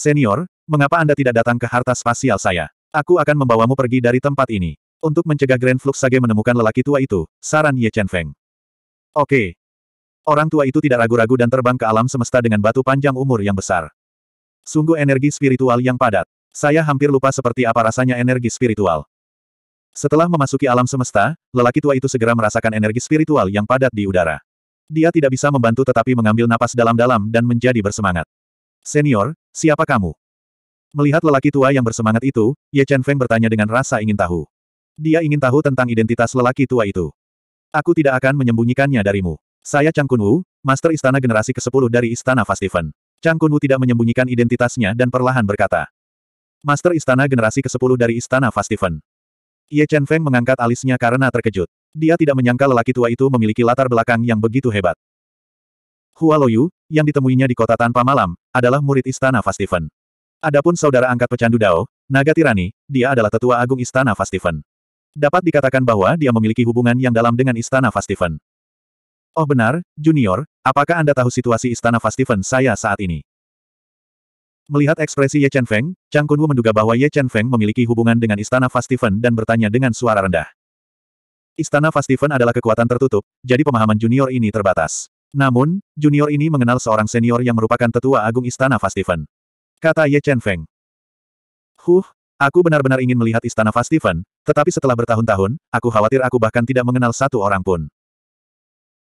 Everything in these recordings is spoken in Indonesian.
Senior, mengapa Anda tidak datang ke harta spasial saya? Aku akan membawamu pergi dari tempat ini. Untuk mencegah Grand Flux Sage menemukan lelaki tua itu, saran Ye Chen Feng. Oke. Orang tua itu tidak ragu-ragu dan terbang ke alam semesta dengan batu panjang umur yang besar. Sungguh energi spiritual yang padat. Saya hampir lupa seperti apa rasanya energi spiritual. Setelah memasuki alam semesta, lelaki tua itu segera merasakan energi spiritual yang padat di udara. Dia tidak bisa membantu tetapi mengambil napas dalam-dalam dan menjadi bersemangat. Senior, siapa kamu? Melihat lelaki tua yang bersemangat itu, Ye Chen Feng bertanya dengan rasa ingin tahu. Dia ingin tahu tentang identitas lelaki tua itu. Aku tidak akan menyembunyikannya darimu. Saya Chang Kun Wu, Master Istana Generasi ke-10 dari Istana Fastiven. Chang Kun Wu tidak menyembunyikan identitasnya dan perlahan berkata. Master Istana Generasi ke-10 dari Istana Fastiven. Ye Chen Feng mengangkat alisnya karena terkejut. Dia tidak menyangka lelaki tua itu memiliki latar belakang yang begitu hebat. Hua Loyu, yang ditemuinya di kota tanpa malam, adalah murid istana Fastiven. Adapun saudara angkat pecandu Dao, Naga Tirani, dia adalah tetua agung istana Fastiven. Dapat dikatakan bahwa dia memiliki hubungan yang dalam dengan istana Fastiven. Oh benar, Junior, apakah Anda tahu situasi istana Fastiven saya saat ini? Melihat ekspresi Ye Chen Feng, Chang Kunwu menduga bahwa Ye Chen Feng memiliki hubungan dengan Istana Fastiven dan bertanya dengan suara rendah. Istana Fastiven adalah kekuatan tertutup, jadi pemahaman junior ini terbatas. Namun, junior ini mengenal seorang senior yang merupakan tetua agung Istana Fastiven. Kata Ye Chen Feng. Huh, aku benar-benar ingin melihat Istana Fastiven, tetapi setelah bertahun-tahun, aku khawatir aku bahkan tidak mengenal satu orang pun.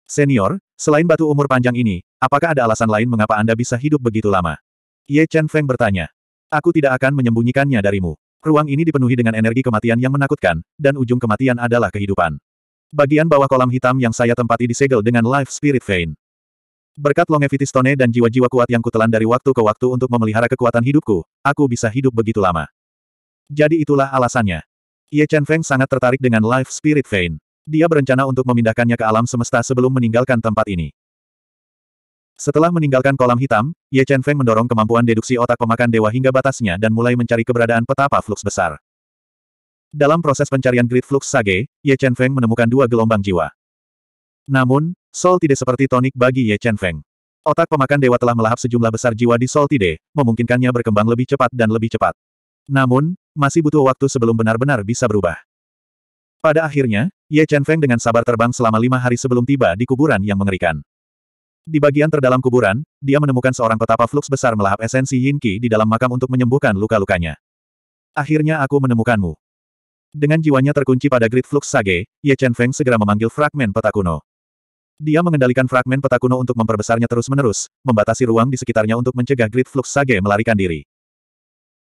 Senior, selain batu umur panjang ini, apakah ada alasan lain mengapa Anda bisa hidup begitu lama? Ye Chen Feng bertanya. Aku tidak akan menyembunyikannya darimu. Ruang ini dipenuhi dengan energi kematian yang menakutkan, dan ujung kematian adalah kehidupan. Bagian bawah kolam hitam yang saya tempati disegel dengan Life Spirit Vein. Berkat Longevity Stone dan jiwa-jiwa kuat yang kutelan dari waktu ke waktu untuk memelihara kekuatan hidupku, aku bisa hidup begitu lama. Jadi itulah alasannya. Ye Chen Feng sangat tertarik dengan Life Spirit Vein. Dia berencana untuk memindahkannya ke alam semesta sebelum meninggalkan tempat ini. Setelah meninggalkan kolam hitam, Ye Chen Feng mendorong kemampuan deduksi otak pemakan dewa hingga batasnya dan mulai mencari keberadaan petapa flux besar. Dalam proses pencarian grid flux sage, Ye Chen Feng menemukan dua gelombang jiwa. Namun, Sol tidak seperti tonik bagi Ye Chen Feng. Otak pemakan dewa telah melahap sejumlah besar jiwa di Sol Tide, memungkinkannya berkembang lebih cepat dan lebih cepat. Namun, masih butuh waktu sebelum benar-benar bisa berubah. Pada akhirnya, Ye Chen Feng dengan sabar terbang selama lima hari sebelum tiba di kuburan yang mengerikan. Di bagian terdalam kuburan, dia menemukan seorang petapa flux besar melahap esensi Yin Qi di dalam makam untuk menyembuhkan luka-lukanya. Akhirnya aku menemukanmu. Dengan jiwanya terkunci pada grid flux sage, Ye Chen Feng segera memanggil fragmen peta kuno. Dia mengendalikan fragmen peta kuno untuk memperbesarnya terus-menerus, membatasi ruang di sekitarnya untuk mencegah grid flux sage melarikan diri.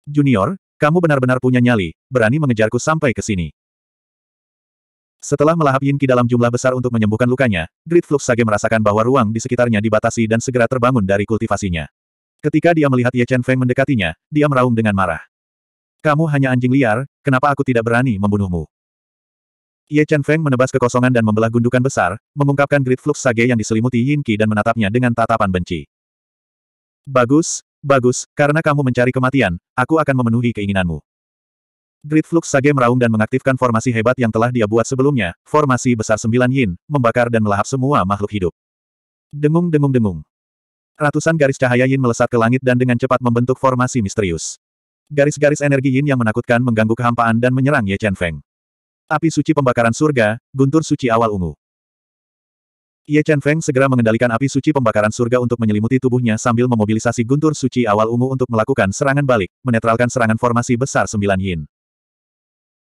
Junior, kamu benar-benar punya nyali, berani mengejarku sampai ke sini. Setelah melahap Yin Qi dalam jumlah besar untuk menyembuhkan lukanya, Great Flux Sage merasakan bahwa ruang di sekitarnya dibatasi dan segera terbangun dari kultivasinya. Ketika dia melihat Ye Chen Feng mendekatinya, dia meraung dengan marah. Kamu hanya anjing liar, kenapa aku tidak berani membunuhmu? Ye Chen Feng menebas kekosongan dan membelah gundukan besar, mengungkapkan Great Flux Sage yang diselimuti Yin Qi dan menatapnya dengan tatapan benci. Bagus, bagus, karena kamu mencari kematian, aku akan memenuhi keinginanmu. Great Flux Sage meraung dan mengaktifkan formasi hebat yang telah dia buat sebelumnya, formasi besar sembilan yin, membakar dan melahap semua makhluk hidup. Dengung dengung dengung. Ratusan garis cahaya yin melesat ke langit dan dengan cepat membentuk formasi misterius. Garis-garis energi yin yang menakutkan mengganggu kehampaan dan menyerang Ye Chen Feng. Api suci pembakaran surga, guntur suci awal ungu. Ye Chen Feng segera mengendalikan api suci pembakaran surga untuk menyelimuti tubuhnya sambil memobilisasi guntur suci awal ungu untuk melakukan serangan balik, menetralkan serangan formasi besar sembilan yin.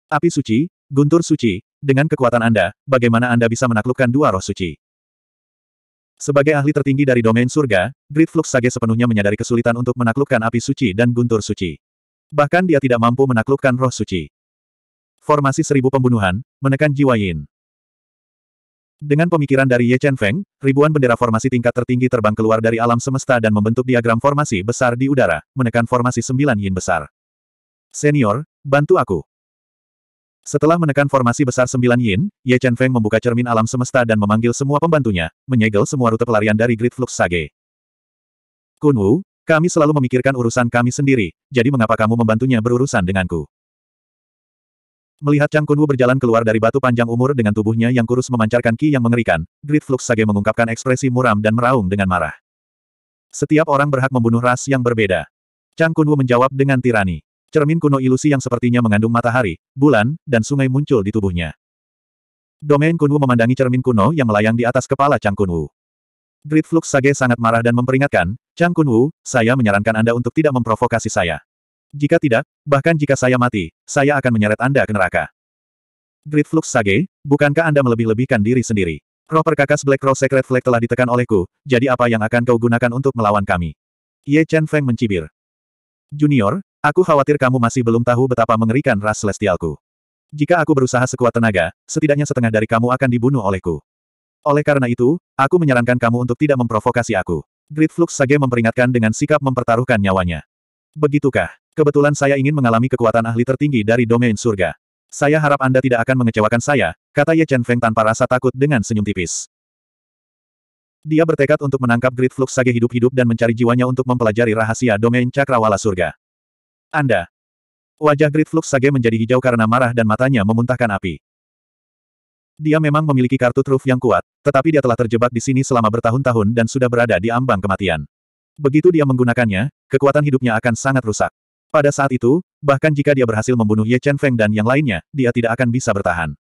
Api suci, guntur suci, dengan kekuatan Anda, bagaimana Anda bisa menaklukkan dua roh suci? Sebagai ahli tertinggi dari domain surga, Great Flux Sage sepenuhnya menyadari kesulitan untuk menaklukkan api suci dan guntur suci. Bahkan dia tidak mampu menaklukkan roh suci. Formasi seribu pembunuhan, menekan jiwa Yin. Dengan pemikiran dari Ye Chen Feng, ribuan bendera formasi tingkat tertinggi terbang keluar dari alam semesta dan membentuk diagram formasi besar di udara, menekan formasi sembilan Yin besar. Senior, bantu aku. Setelah menekan formasi besar sembilan yin, Ye Chen Feng membuka cermin alam semesta dan memanggil semua pembantunya, menyegel semua rute pelarian dari Grid Flux Sage. Kun Wu, kami selalu memikirkan urusan kami sendiri, jadi mengapa kamu membantunya berurusan denganku? Melihat Chang Kun Wu berjalan keluar dari batu panjang umur dengan tubuhnya yang kurus memancarkan ki yang mengerikan, Grid Flux Sage mengungkapkan ekspresi muram dan meraung dengan marah. Setiap orang berhak membunuh ras yang berbeda. Chang Kun Wu menjawab dengan tirani. Cermin kuno ilusi yang sepertinya mengandung matahari, bulan, dan sungai muncul di tubuhnya. Domain Kunwu memandangi cermin kuno yang melayang di atas kepala Chang Kunwu. Great Flux Sage sangat marah dan memperingatkan, Chang Kunwu, saya menyarankan Anda untuk tidak memprovokasi saya. Jika tidak, bahkan jika saya mati, saya akan menyeret Anda ke neraka. Great Flux Sage, bukankah Anda melebih-lebihkan diri sendiri? Roh perkakas Black Crow Secret Flag telah ditekan olehku, jadi apa yang akan kau gunakan untuk melawan kami? Ye Chen Feng mencibir. Junior, Aku khawatir kamu masih belum tahu betapa mengerikan ras celestialku. Jika aku berusaha sekuat tenaga, setidaknya setengah dari kamu akan dibunuh olehku. Oleh karena itu, aku menyarankan kamu untuk tidak memprovokasi aku. Great Flux Sage memperingatkan dengan sikap mempertaruhkan nyawanya. Begitukah? Kebetulan saya ingin mengalami kekuatan ahli tertinggi dari domain surga. Saya harap Anda tidak akan mengecewakan saya, kata Ye Chen Feng tanpa rasa takut dengan senyum tipis. Dia bertekad untuk menangkap Great Flux Sage hidup-hidup dan mencari jiwanya untuk mempelajari rahasia domain cakrawala surga. Anda. Wajah Grid Flux Sage menjadi hijau karena marah dan matanya memuntahkan api. Dia memang memiliki kartu truf yang kuat, tetapi dia telah terjebak di sini selama bertahun-tahun dan sudah berada di ambang kematian. Begitu dia menggunakannya, kekuatan hidupnya akan sangat rusak. Pada saat itu, bahkan jika dia berhasil membunuh Ye Chen Feng dan yang lainnya, dia tidak akan bisa bertahan.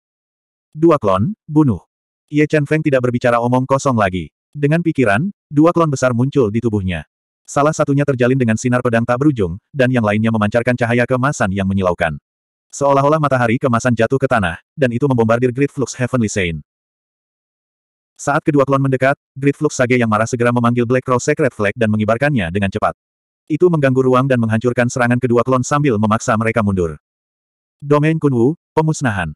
Dua klon, bunuh. Ye Chen Feng tidak berbicara omong kosong lagi. Dengan pikiran, dua klon besar muncul di tubuhnya. Salah satunya terjalin dengan sinar pedang tak berujung, dan yang lainnya memancarkan cahaya kemasan yang menyilaukan. Seolah-olah matahari kemasan jatuh ke tanah, dan itu membombardir Great Flux Heavenly Saint. Saat kedua klon mendekat, Great Flux Sage yang marah segera memanggil Black Crow Secret Flag dan mengibarkannya dengan cepat. Itu mengganggu ruang dan menghancurkan serangan kedua klon sambil memaksa mereka mundur. Domain Kunwu, pemusnahan.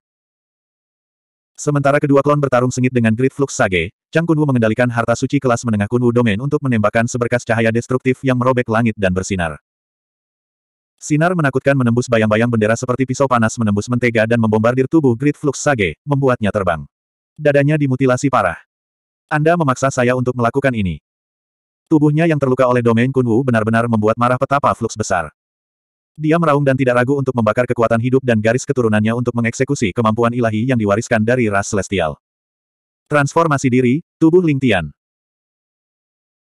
Sementara kedua klon bertarung sengit dengan Great Flux Sage, Chang Kunwu mengendalikan harta suci kelas menengah Kunwu Domain untuk menembakkan seberkas cahaya destruktif yang merobek langit dan bersinar. Sinar menakutkan menembus bayang-bayang bendera seperti pisau panas menembus mentega dan membombardir tubuh Great Flux Sage, membuatnya terbang. Dadanya dimutilasi parah. Anda memaksa saya untuk melakukan ini. Tubuhnya yang terluka oleh domain Kunwu benar-benar membuat marah petapa Flux besar. Dia meraung dan tidak ragu untuk membakar kekuatan hidup dan garis keturunannya untuk mengeksekusi kemampuan ilahi yang diwariskan dari ras celestial. Transformasi diri, tubuh lingtian.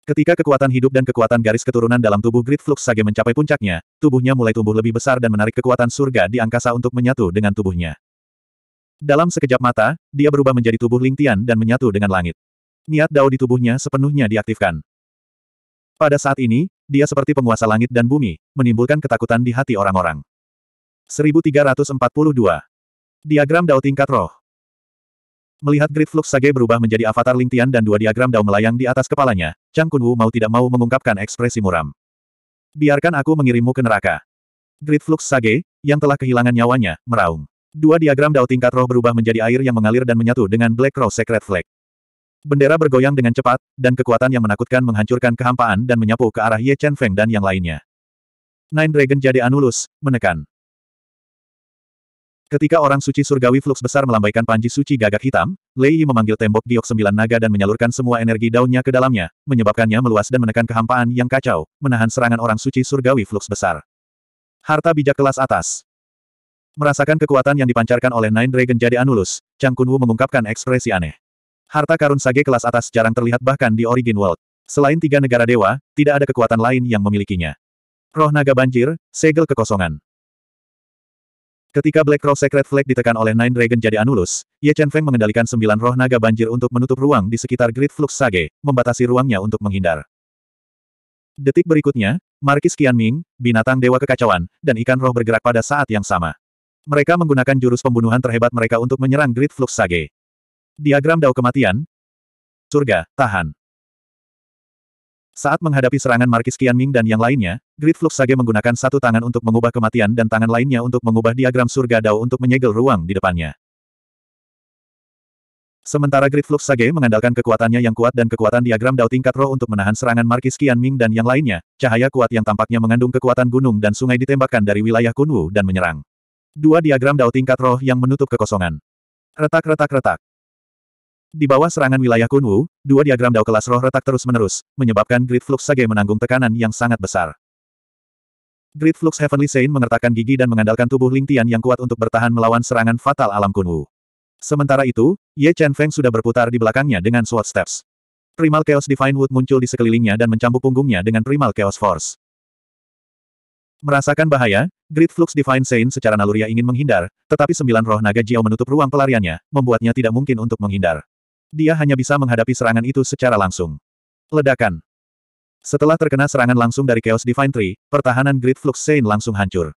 Ketika kekuatan hidup dan kekuatan garis keturunan dalam tubuh Great Flux Sage mencapai puncaknya, tubuhnya mulai tumbuh lebih besar dan menarik kekuatan surga di angkasa untuk menyatu dengan tubuhnya. Dalam sekejap mata, dia berubah menjadi tubuh lingtian dan menyatu dengan langit. Niat Dao di tubuhnya sepenuhnya diaktifkan. Pada saat ini, dia seperti penguasa langit dan bumi, menimbulkan ketakutan di hati orang-orang. 1342. Diagram Dao tingkat roh. Melihat grid flux sage berubah menjadi avatar Lingtian dan dua diagram Dao melayang di atas kepalanya, Chang Kunwu mau tidak mau mengungkapkan ekspresi muram. Biarkan aku mengirimmu ke neraka. Grid flux sage, yang telah kehilangan nyawanya, meraung. Dua diagram Dao tingkat roh berubah menjadi air yang mengalir dan menyatu dengan Black Rose Secret Flag. Bendera bergoyang dengan cepat, dan kekuatan yang menakutkan menghancurkan kehampaan dan menyapu ke arah Ye Chen Feng dan yang lainnya. Nine Dragon jadi Anulus, menekan. Ketika orang suci surgawi flux besar melambaikan panji suci gagak hitam, Lei Yi memanggil tembok diok sembilan naga dan menyalurkan semua energi daunnya ke dalamnya, menyebabkannya meluas dan menekan kehampaan yang kacau, menahan serangan orang suci surgawi flux besar. Harta bijak kelas atas. Merasakan kekuatan yang dipancarkan oleh Nine Dragon jadi Anulus, Chang Kun Wu mengungkapkan ekspresi aneh. Harta karun sage kelas atas jarang terlihat bahkan di Origin World. Selain tiga negara dewa, tidak ada kekuatan lain yang memilikinya. Roh naga banjir, segel kekosongan. Ketika Black Crow Secret Flag ditekan oleh Nine Dragon jadi Anulus, Ye Chen Feng mengendalikan sembilan roh naga banjir untuk menutup ruang di sekitar Great Flux Sage, membatasi ruangnya untuk menghindar. Detik berikutnya, Markis Ming, binatang dewa kekacauan, dan ikan roh bergerak pada saat yang sama. Mereka menggunakan jurus pembunuhan terhebat mereka untuk menyerang Great Flux Sage. Diagram Dao Kematian Surga, Tahan Saat menghadapi serangan Markis Kian Ming dan yang lainnya, Grid Flux Sage menggunakan satu tangan untuk mengubah kematian dan tangan lainnya untuk mengubah diagram surga Dao untuk menyegel ruang di depannya. Sementara Grid Flux Sage mengandalkan kekuatannya yang kuat dan kekuatan diagram Dao tingkat roh untuk menahan serangan Markis Kian Ming dan yang lainnya, cahaya kuat yang tampaknya mengandung kekuatan gunung dan sungai ditembakkan dari wilayah Kunwu dan menyerang. Dua diagram Dao tingkat roh yang menutup kekosongan. Retak-retak-retak. Di bawah serangan wilayah Kunwu, dua diagram Dao kelas roh retak terus-menerus, menyebabkan Great Flux Sage menanggung tekanan yang sangat besar. Great Flux Heavenly Saint mengertakkan gigi dan mengandalkan tubuh Ling Tian yang kuat untuk bertahan melawan serangan fatal alam Kunwu. Sementara itu, Ye Chen Feng sudah berputar di belakangnya dengan Sword Steps. Primal Chaos Divine Wood muncul di sekelilingnya dan mencambuk punggungnya dengan Primal Chaos Force. Merasakan bahaya, Great Flux Divine Saint secara naluriah ingin menghindar, tetapi sembilan roh naga Jiao menutup ruang pelariannya, membuatnya tidak mungkin untuk menghindar. Dia hanya bisa menghadapi serangan itu secara langsung. Ledakan. Setelah terkena serangan langsung dari Chaos Divine Tree, pertahanan Great Flux Sein langsung hancur.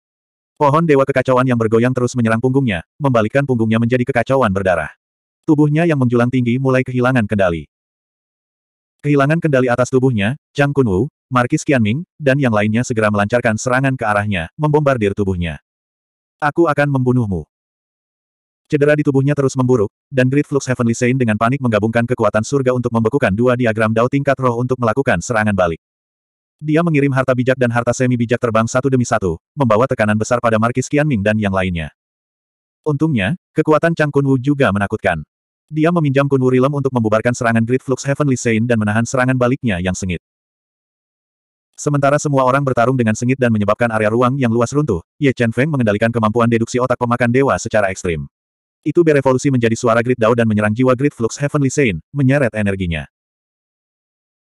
Pohon dewa kekacauan yang bergoyang terus menyerang punggungnya, membalikkan punggungnya menjadi kekacauan berdarah. Tubuhnya yang menjulang tinggi mulai kehilangan kendali. Kehilangan kendali atas tubuhnya, Chang Kunwu, Markis Qianming, dan yang lainnya segera melancarkan serangan ke arahnya, membombardir tubuhnya. Aku akan membunuhmu. Cedera di tubuhnya terus memburuk, dan Great Flux Heavenly Saint dengan panik menggabungkan kekuatan surga untuk membekukan dua diagram Dao tingkat roh untuk melakukan serangan balik. Dia mengirim harta bijak dan harta semi bijak terbang satu demi satu, membawa tekanan besar pada Markis Qianming dan yang lainnya. Untungnya, kekuatan Chang Wu juga menakutkan. Dia meminjam Kunwu Rilem untuk membubarkan serangan Great Flux Heavenly Saint dan menahan serangan baliknya yang sengit. Sementara semua orang bertarung dengan sengit dan menyebabkan area ruang yang luas runtuh, Ye Chen Feng mengendalikan kemampuan deduksi otak pemakan dewa secara ekstrim. Itu berevolusi menjadi suara Grid Dao dan menyerang jiwa Grid Flux Heavenly Saint, menyeret energinya.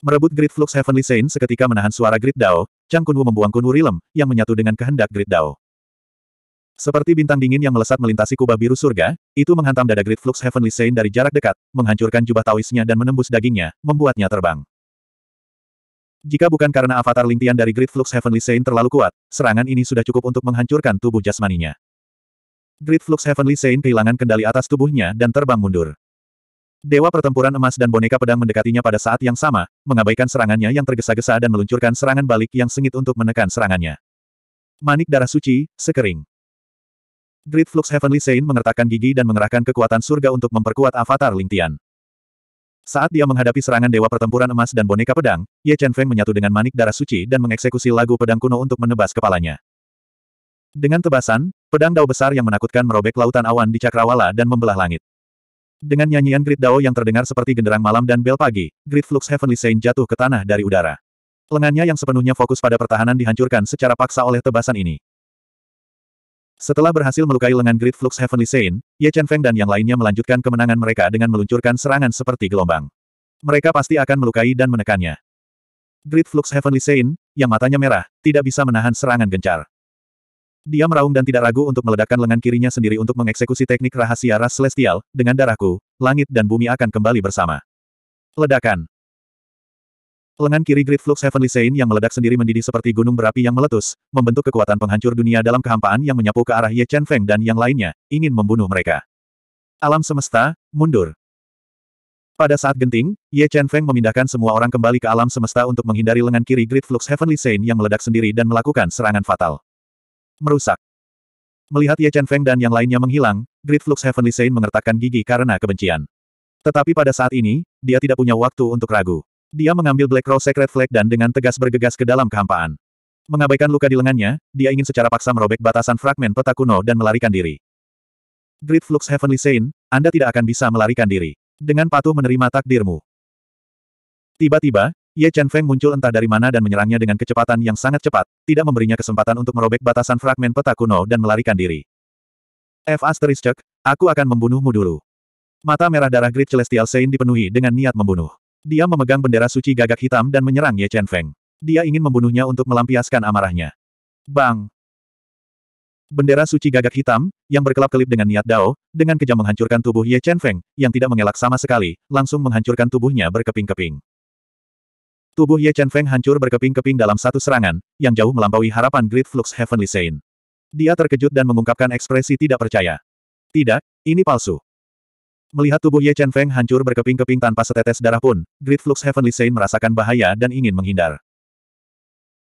Merebut Grid Flux Heavenly Saint seketika menahan suara Grid Dao, Chang Kunwu membuang Kunwu Rilem, yang menyatu dengan kehendak Grid Dao. Seperti bintang dingin yang melesat melintasi kubah biru surga, itu menghantam dada Grid Flux Heavenly Saint dari jarak dekat, menghancurkan jubah tawisnya dan menembus dagingnya, membuatnya terbang. Jika bukan karena avatar Lingtian dari Grid Flux Heavenly Saint terlalu kuat, serangan ini sudah cukup untuk menghancurkan tubuh jasmaninya. Great Flux Heavenly Saint kehilangan kendali atas tubuhnya dan terbang mundur. Dewa pertempuran emas dan boneka pedang mendekatinya pada saat yang sama, mengabaikan serangannya yang tergesa-gesa dan meluncurkan serangan balik yang sengit untuk menekan serangannya. Manik darah suci, sekering. Great Flux Heavenly Saint mengertakkan gigi dan mengerahkan kekuatan surga untuk memperkuat avatar Lingtian. Saat dia menghadapi serangan Dewa Pertempuran Emas dan Boneka Pedang, Ye Chen Feng menyatu dengan Manik Darah Suci dan mengeksekusi lagu pedang kuno untuk menebas kepalanya. Dengan tebasan, pedang dao besar yang menakutkan merobek lautan awan di cakrawala dan membelah langit. Dengan nyanyian Grid Dao yang terdengar seperti genderang malam dan bel pagi, Grid Flux Heavenly Saint jatuh ke tanah dari udara. Lengannya yang sepenuhnya fokus pada pertahanan dihancurkan secara paksa oleh tebasan ini. Setelah berhasil melukai lengan Grid Flux Heavenly Saint, Ye Chen Feng dan yang lainnya melanjutkan kemenangan mereka dengan meluncurkan serangan seperti gelombang. Mereka pasti akan melukai dan menekannya. Grid Flux Heavenly Saint, yang matanya merah, tidak bisa menahan serangan gencar. Dia meraung dan tidak ragu untuk meledakkan lengan kirinya sendiri untuk mengeksekusi teknik rahasia ras celestial, dengan darahku, langit dan bumi akan kembali bersama. Ledakan. Lengan kiri Great Flux Heavenly Saint yang meledak sendiri mendidih seperti gunung berapi yang meletus, membentuk kekuatan penghancur dunia dalam kehampaan yang menyapu ke arah Ye Chen Feng dan yang lainnya, ingin membunuh mereka. Alam semesta, mundur. Pada saat genting, Ye Chen Feng memindahkan semua orang kembali ke alam semesta untuk menghindari lengan kiri Great Flux Heavenly Saint yang meledak sendiri dan melakukan serangan fatal. Merusak. Melihat Ye Chen Feng dan yang lainnya menghilang, Great Flux Heavenly Saint mengertakkan gigi karena kebencian. Tetapi pada saat ini, dia tidak punya waktu untuk ragu. Dia mengambil Black Rose Secret Flag dan dengan tegas bergegas ke dalam kehampaan. Mengabaikan luka di lengannya, dia ingin secara paksa merobek batasan fragmen peta kuno dan melarikan diri. Great Flux Heavenly Saint, Anda tidak akan bisa melarikan diri. Dengan patuh menerima takdirmu. Tiba-tiba, Ye Chen Feng muncul entah dari mana dan menyerangnya dengan kecepatan yang sangat cepat, tidak memberinya kesempatan untuk merobek batasan fragmen peta kuno dan melarikan diri. F asterisk, aku akan membunuhmu dulu. Mata merah darah Great Celestial Saint dipenuhi dengan niat membunuh. Dia memegang bendera suci gagak hitam dan menyerang Ye Chen Feng. Dia ingin membunuhnya untuk melampiaskan amarahnya. Bang! Bendera suci gagak hitam, yang berkelap-kelip dengan niat Dao, dengan kejam menghancurkan tubuh Ye Chen Feng, yang tidak mengelak sama sekali, langsung menghancurkan tubuhnya berkeping-keping. Tubuh Ye Chen Feng hancur berkeping-keping dalam satu serangan, yang jauh melampaui harapan Great Flux Heavenly Saint. Dia terkejut dan mengungkapkan ekspresi tidak percaya. Tidak, ini palsu. Melihat tubuh Ye Chen Feng hancur berkeping-keping tanpa setetes darah pun, Great Flux Heavenly Saint merasakan bahaya dan ingin menghindar.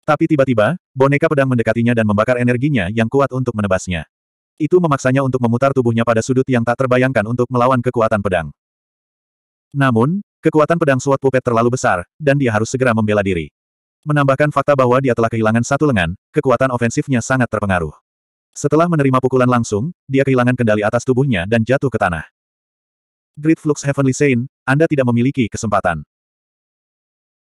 Tapi tiba-tiba, boneka pedang mendekatinya dan membakar energinya yang kuat untuk menebasnya. Itu memaksanya untuk memutar tubuhnya pada sudut yang tak terbayangkan untuk melawan kekuatan pedang. Namun, Kekuatan pedang Suat pupet terlalu besar, dan dia harus segera membela diri. Menambahkan fakta bahwa dia telah kehilangan satu lengan, kekuatan ofensifnya sangat terpengaruh. Setelah menerima pukulan langsung, dia kehilangan kendali atas tubuhnya dan jatuh ke tanah. Great Flux Heavenly Saint, Anda tidak memiliki kesempatan.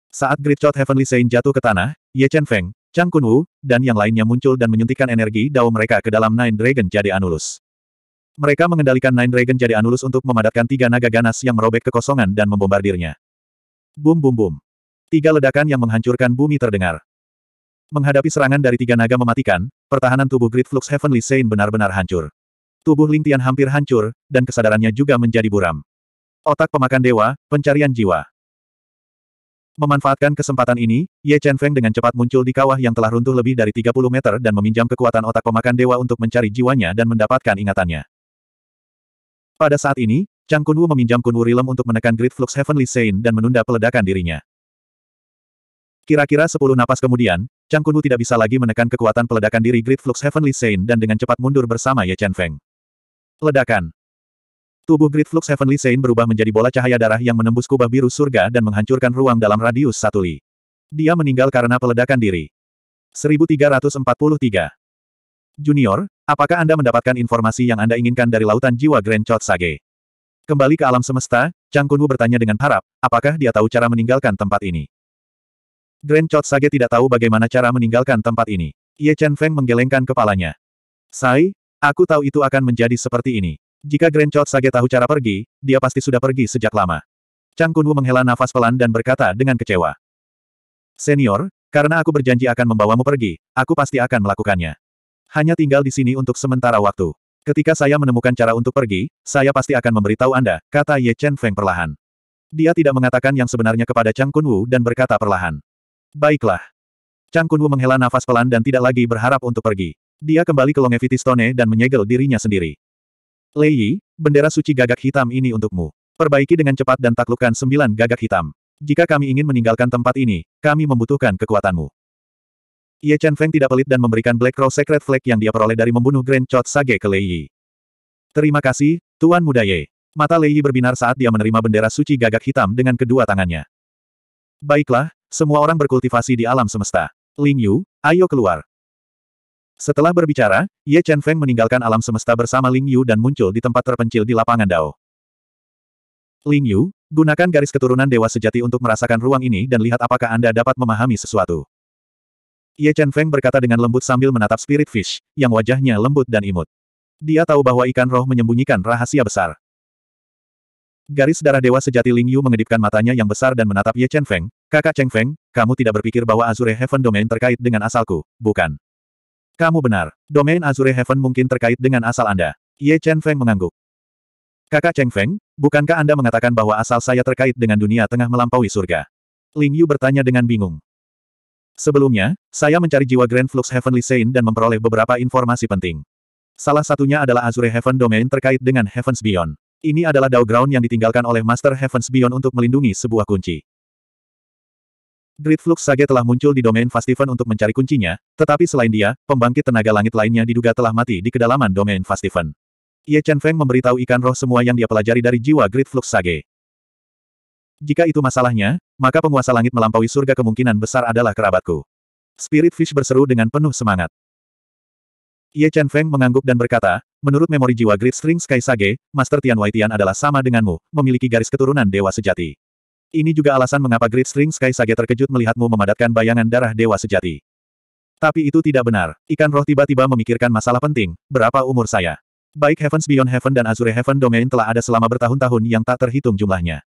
Saat Great Shot Heavenly Saint jatuh ke tanah, Ye Chen Feng, Chang Kun Wu, dan yang lainnya muncul dan menyuntikkan energi dao mereka ke dalam Nine Dragon Jade Anulus. Mereka mengendalikan Nine Dragon jadi Anulus untuk memadatkan tiga naga ganas yang merobek kekosongan dan membombardirnya. Bum bum bum. Tiga ledakan yang menghancurkan bumi terdengar. Menghadapi serangan dari tiga naga mematikan, pertahanan tubuh Great Flux Heavenly Saint benar-benar hancur. Tubuh Ling Tian hampir hancur, dan kesadarannya juga menjadi buram. Otak pemakan dewa, pencarian jiwa. Memanfaatkan kesempatan ini, Ye Chen Feng dengan cepat muncul di kawah yang telah runtuh lebih dari 30 meter dan meminjam kekuatan otak pemakan dewa untuk mencari jiwanya dan mendapatkan ingatannya. Pada saat ini, Chang Kunwu meminjam Kunwu Rilem untuk menekan Great Flux Heavenly Saint dan menunda peledakan dirinya. Kira-kira sepuluh napas kemudian, Chang Kunwu tidak bisa lagi menekan kekuatan peledakan diri Great Flux Heavenly Saint dan dengan cepat mundur bersama Ye Chen Feng. Ledakan. Tubuh Great Flux Heavenly Saint berubah menjadi bola cahaya darah yang menembus kubah biru surga dan menghancurkan ruang dalam radius satu li. Dia meninggal karena peledakan diri. 1343 Junior, Apakah Anda mendapatkan informasi yang Anda inginkan dari lautan jiwa Grand Chot Sage? Kembali ke alam semesta, Chang Kunwu bertanya dengan harap, apakah dia tahu cara meninggalkan tempat ini? Grand Chot Sage tidak tahu bagaimana cara meninggalkan tempat ini. Ye Chen Feng menggelengkan kepalanya. Sai, aku tahu itu akan menjadi seperti ini. Jika Grand Chot Sage tahu cara pergi, dia pasti sudah pergi sejak lama. Chang Kunwu menghela nafas pelan dan berkata dengan kecewa. Senior, karena aku berjanji akan membawamu pergi, aku pasti akan melakukannya. Hanya tinggal di sini untuk sementara waktu. Ketika saya menemukan cara untuk pergi, saya pasti akan memberitahu Anda, kata Ye Chen Feng perlahan. Dia tidak mengatakan yang sebenarnya kepada Chang Kunwu dan berkata perlahan. Baiklah. Chang Kunwu menghela nafas pelan dan tidak lagi berharap untuk pergi. Dia kembali ke Longevity Stone dan menyegel dirinya sendiri. Lei Yi, bendera suci gagak hitam ini untukmu. Perbaiki dengan cepat dan taklukkan sembilan gagak hitam. Jika kami ingin meninggalkan tempat ini, kami membutuhkan kekuatanmu. Ye Chen Feng tidak pelit dan memberikan Black Crow Secret Flag yang dia peroleh dari membunuh Grand Chot Sage ke Lei Yi. Terima kasih, Tuan Muda Ye. Mata Lei Yi berbinar saat dia menerima bendera suci gagak hitam dengan kedua tangannya. Baiklah, semua orang berkultivasi di alam semesta. Ling Yu, ayo keluar. Setelah berbicara, Ye Chen Feng meninggalkan alam semesta bersama Ling Yu dan muncul di tempat terpencil di lapangan Dao. Ling Yu, gunakan garis keturunan Dewa Sejati untuk merasakan ruang ini dan lihat apakah Anda dapat memahami sesuatu. Ye Chen Feng berkata dengan lembut sambil menatap Spirit Fish, yang wajahnya lembut dan imut. Dia tahu bahwa ikan roh menyembunyikan rahasia besar. Garis darah dewa sejati Ling Yu mengedipkan matanya yang besar dan menatap Ye Chen Feng, kakak Cheng Feng, kamu tidak berpikir bahwa Azure Heaven Domain terkait dengan asalku, bukan? Kamu benar, domain Azure Heaven mungkin terkait dengan asal Anda. Ye Chen Feng mengangguk. Kakak Cheng Feng, bukankah Anda mengatakan bahwa asal saya terkait dengan dunia tengah melampaui surga? Ling Yu bertanya dengan bingung. Sebelumnya, saya mencari jiwa Grand Flux Heavenly Saint dan memperoleh beberapa informasi penting. Salah satunya adalah Azure Heaven Domain terkait dengan Heavens Beyond. Ini adalah Dao Ground yang ditinggalkan oleh Master Heavens Beyond untuk melindungi sebuah kunci. Great Flux Sage telah muncul di domain Fastiven untuk mencari kuncinya, tetapi selain dia, pembangkit tenaga langit lainnya diduga telah mati di kedalaman domain Fastiven. Ye Chen Feng memberitahu ikan roh semua yang dia pelajari dari jiwa Great Flux Sage. Jika itu masalahnya, maka penguasa langit melampaui surga kemungkinan besar adalah kerabatku. Spirit Fish berseru dengan penuh semangat. Ye Chen Feng mengangguk dan berkata, menurut memori jiwa Great String Sky Sage, Master Tian Wai Tian adalah sama denganmu, memiliki garis keturunan dewa sejati. Ini juga alasan mengapa Great String Sky Sage terkejut melihatmu memadatkan bayangan darah dewa sejati. Tapi itu tidak benar. Ikan roh tiba-tiba memikirkan masalah penting, berapa umur saya? Baik Heavens Beyond Heaven dan Azure Heaven Domain telah ada selama bertahun-tahun yang tak terhitung jumlahnya.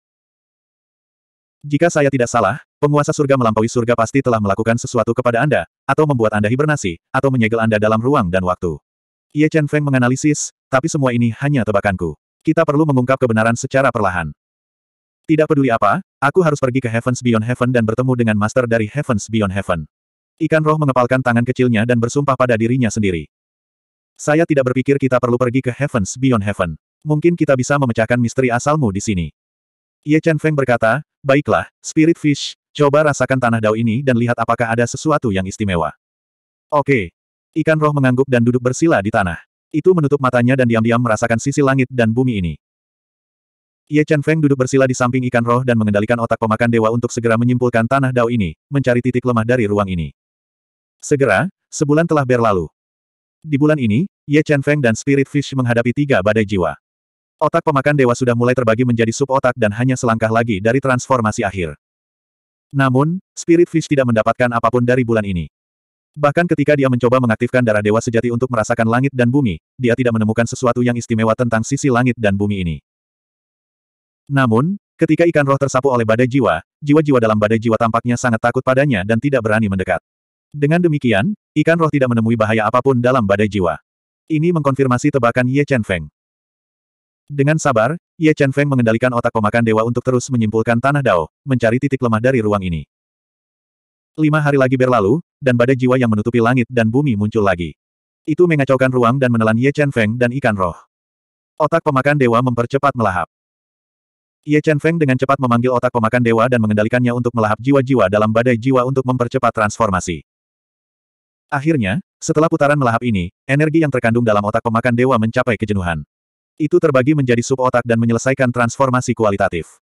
Jika saya tidak salah, penguasa surga melampaui surga pasti telah melakukan sesuatu kepada Anda, atau membuat Anda hibernasi, atau menyegel Anda dalam ruang dan waktu. Ye Chen Feng menganalisis, tapi semua ini hanya tebakanku. Kita perlu mengungkap kebenaran secara perlahan. Tidak peduli apa, aku harus pergi ke Heavens Beyond Heaven dan bertemu dengan Master dari Heavens Beyond Heaven. Ikan roh mengepalkan tangan kecilnya dan bersumpah pada dirinya sendiri. Saya tidak berpikir kita perlu pergi ke Heavens Beyond Heaven. Mungkin kita bisa memecahkan misteri asalmu di sini. Ye Chen Feng berkata, Baiklah, Spirit Fish, coba rasakan tanah dao ini dan lihat apakah ada sesuatu yang istimewa. Oke. Ikan roh mengangguk dan duduk bersila di tanah. Itu menutup matanya dan diam-diam merasakan sisi langit dan bumi ini. Ye Chen Feng duduk bersila di samping ikan roh dan mengendalikan otak pemakan dewa untuk segera menyimpulkan tanah dao ini, mencari titik lemah dari ruang ini. Segera, sebulan telah berlalu. Di bulan ini, Ye Chen Feng dan Spirit Fish menghadapi tiga badai jiwa. Otak pemakan dewa sudah mulai terbagi menjadi sub-otak dan hanya selangkah lagi dari transformasi akhir. Namun, Spirit Fish tidak mendapatkan apapun dari bulan ini. Bahkan ketika dia mencoba mengaktifkan darah dewa sejati untuk merasakan langit dan bumi, dia tidak menemukan sesuatu yang istimewa tentang sisi langit dan bumi ini. Namun, ketika ikan roh tersapu oleh badai jiwa, jiwa-jiwa dalam badai jiwa tampaknya sangat takut padanya dan tidak berani mendekat. Dengan demikian, ikan roh tidak menemui bahaya apapun dalam badai jiwa. Ini mengkonfirmasi tebakan Ye Chen Feng. Dengan sabar, Ye Chen Feng mengendalikan otak pemakan dewa untuk terus menyimpulkan tanah dao, mencari titik lemah dari ruang ini. Lima hari lagi berlalu, dan badai jiwa yang menutupi langit dan bumi muncul lagi. Itu mengacaukan ruang dan menelan Ye Chen Feng dan ikan roh. Otak pemakan dewa mempercepat melahap. Ye Chen Feng dengan cepat memanggil otak pemakan dewa dan mengendalikannya untuk melahap jiwa-jiwa dalam badai jiwa untuk mempercepat transformasi. Akhirnya, setelah putaran melahap ini, energi yang terkandung dalam otak pemakan dewa mencapai kejenuhan. Itu terbagi menjadi sub-otak dan menyelesaikan transformasi kualitatif.